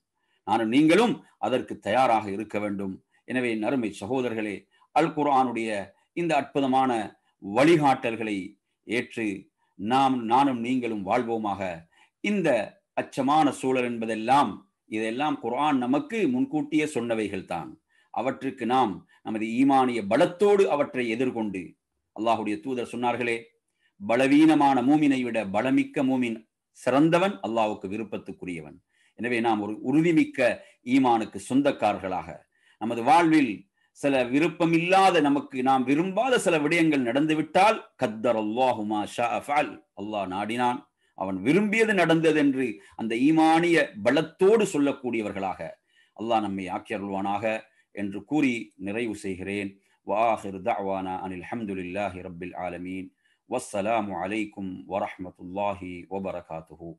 நானும் நீங்களும் அதற்கு தயாராக இருக்க வேண்டும் எனவே நறுமை சகோதரர்களே அல் குரானுடைய இந்த அற்புதமான வழிகாட்டல்களை ஏற்று நாம் நானும் நீங்களும் வாழ்வோமாக இந்த அச்சமான சூழல் என்பதெல்லாம் இதெல்லாம் குரான் நமக்கு முன்கூட்டியே சொன்னவைகள் தான் அவற்றுக்கு நாம் நமது ஈமானிய பலத்தோடு அவற்றை எதிர்கொண்டு அல்லாஹுடைய தூதர் சொன்னார்களே பலவீனமான மூமினை விட பலமிக்க மூமின் சிறந்தவன் அல்லாஹுக்கு விருப்பத்துக்குரியவன் எனவே நாம் ஒரு உறுதிமிக்க ஈமானுக்கு சொந்தக்காரர்களாக நமது வாழ்வில் சில விருப்பமில்லாத நமக்கு நாம் விரும்பாத சில விடயங்கள் நடந்துவிட்டால் கத்தர் அல்லாஹுமா அல்லாஹ் நாடினான் அவன் விரும்பியது நடந்தது என்று அந்த ஈமானிய பலத்தோடு சொல்லக்கூடியவர்களாக அல்லாஹ் நம்மை ஆக்கியருள்வானாக என்று கூறி நிறைவு செய்கிறேன் வாஹிர் தவானா அனில் ரப்பில் ஆலமீன் வசலாம் அலைக்கும் வரமத்துல்லாஹி வபரகாத்துஹூ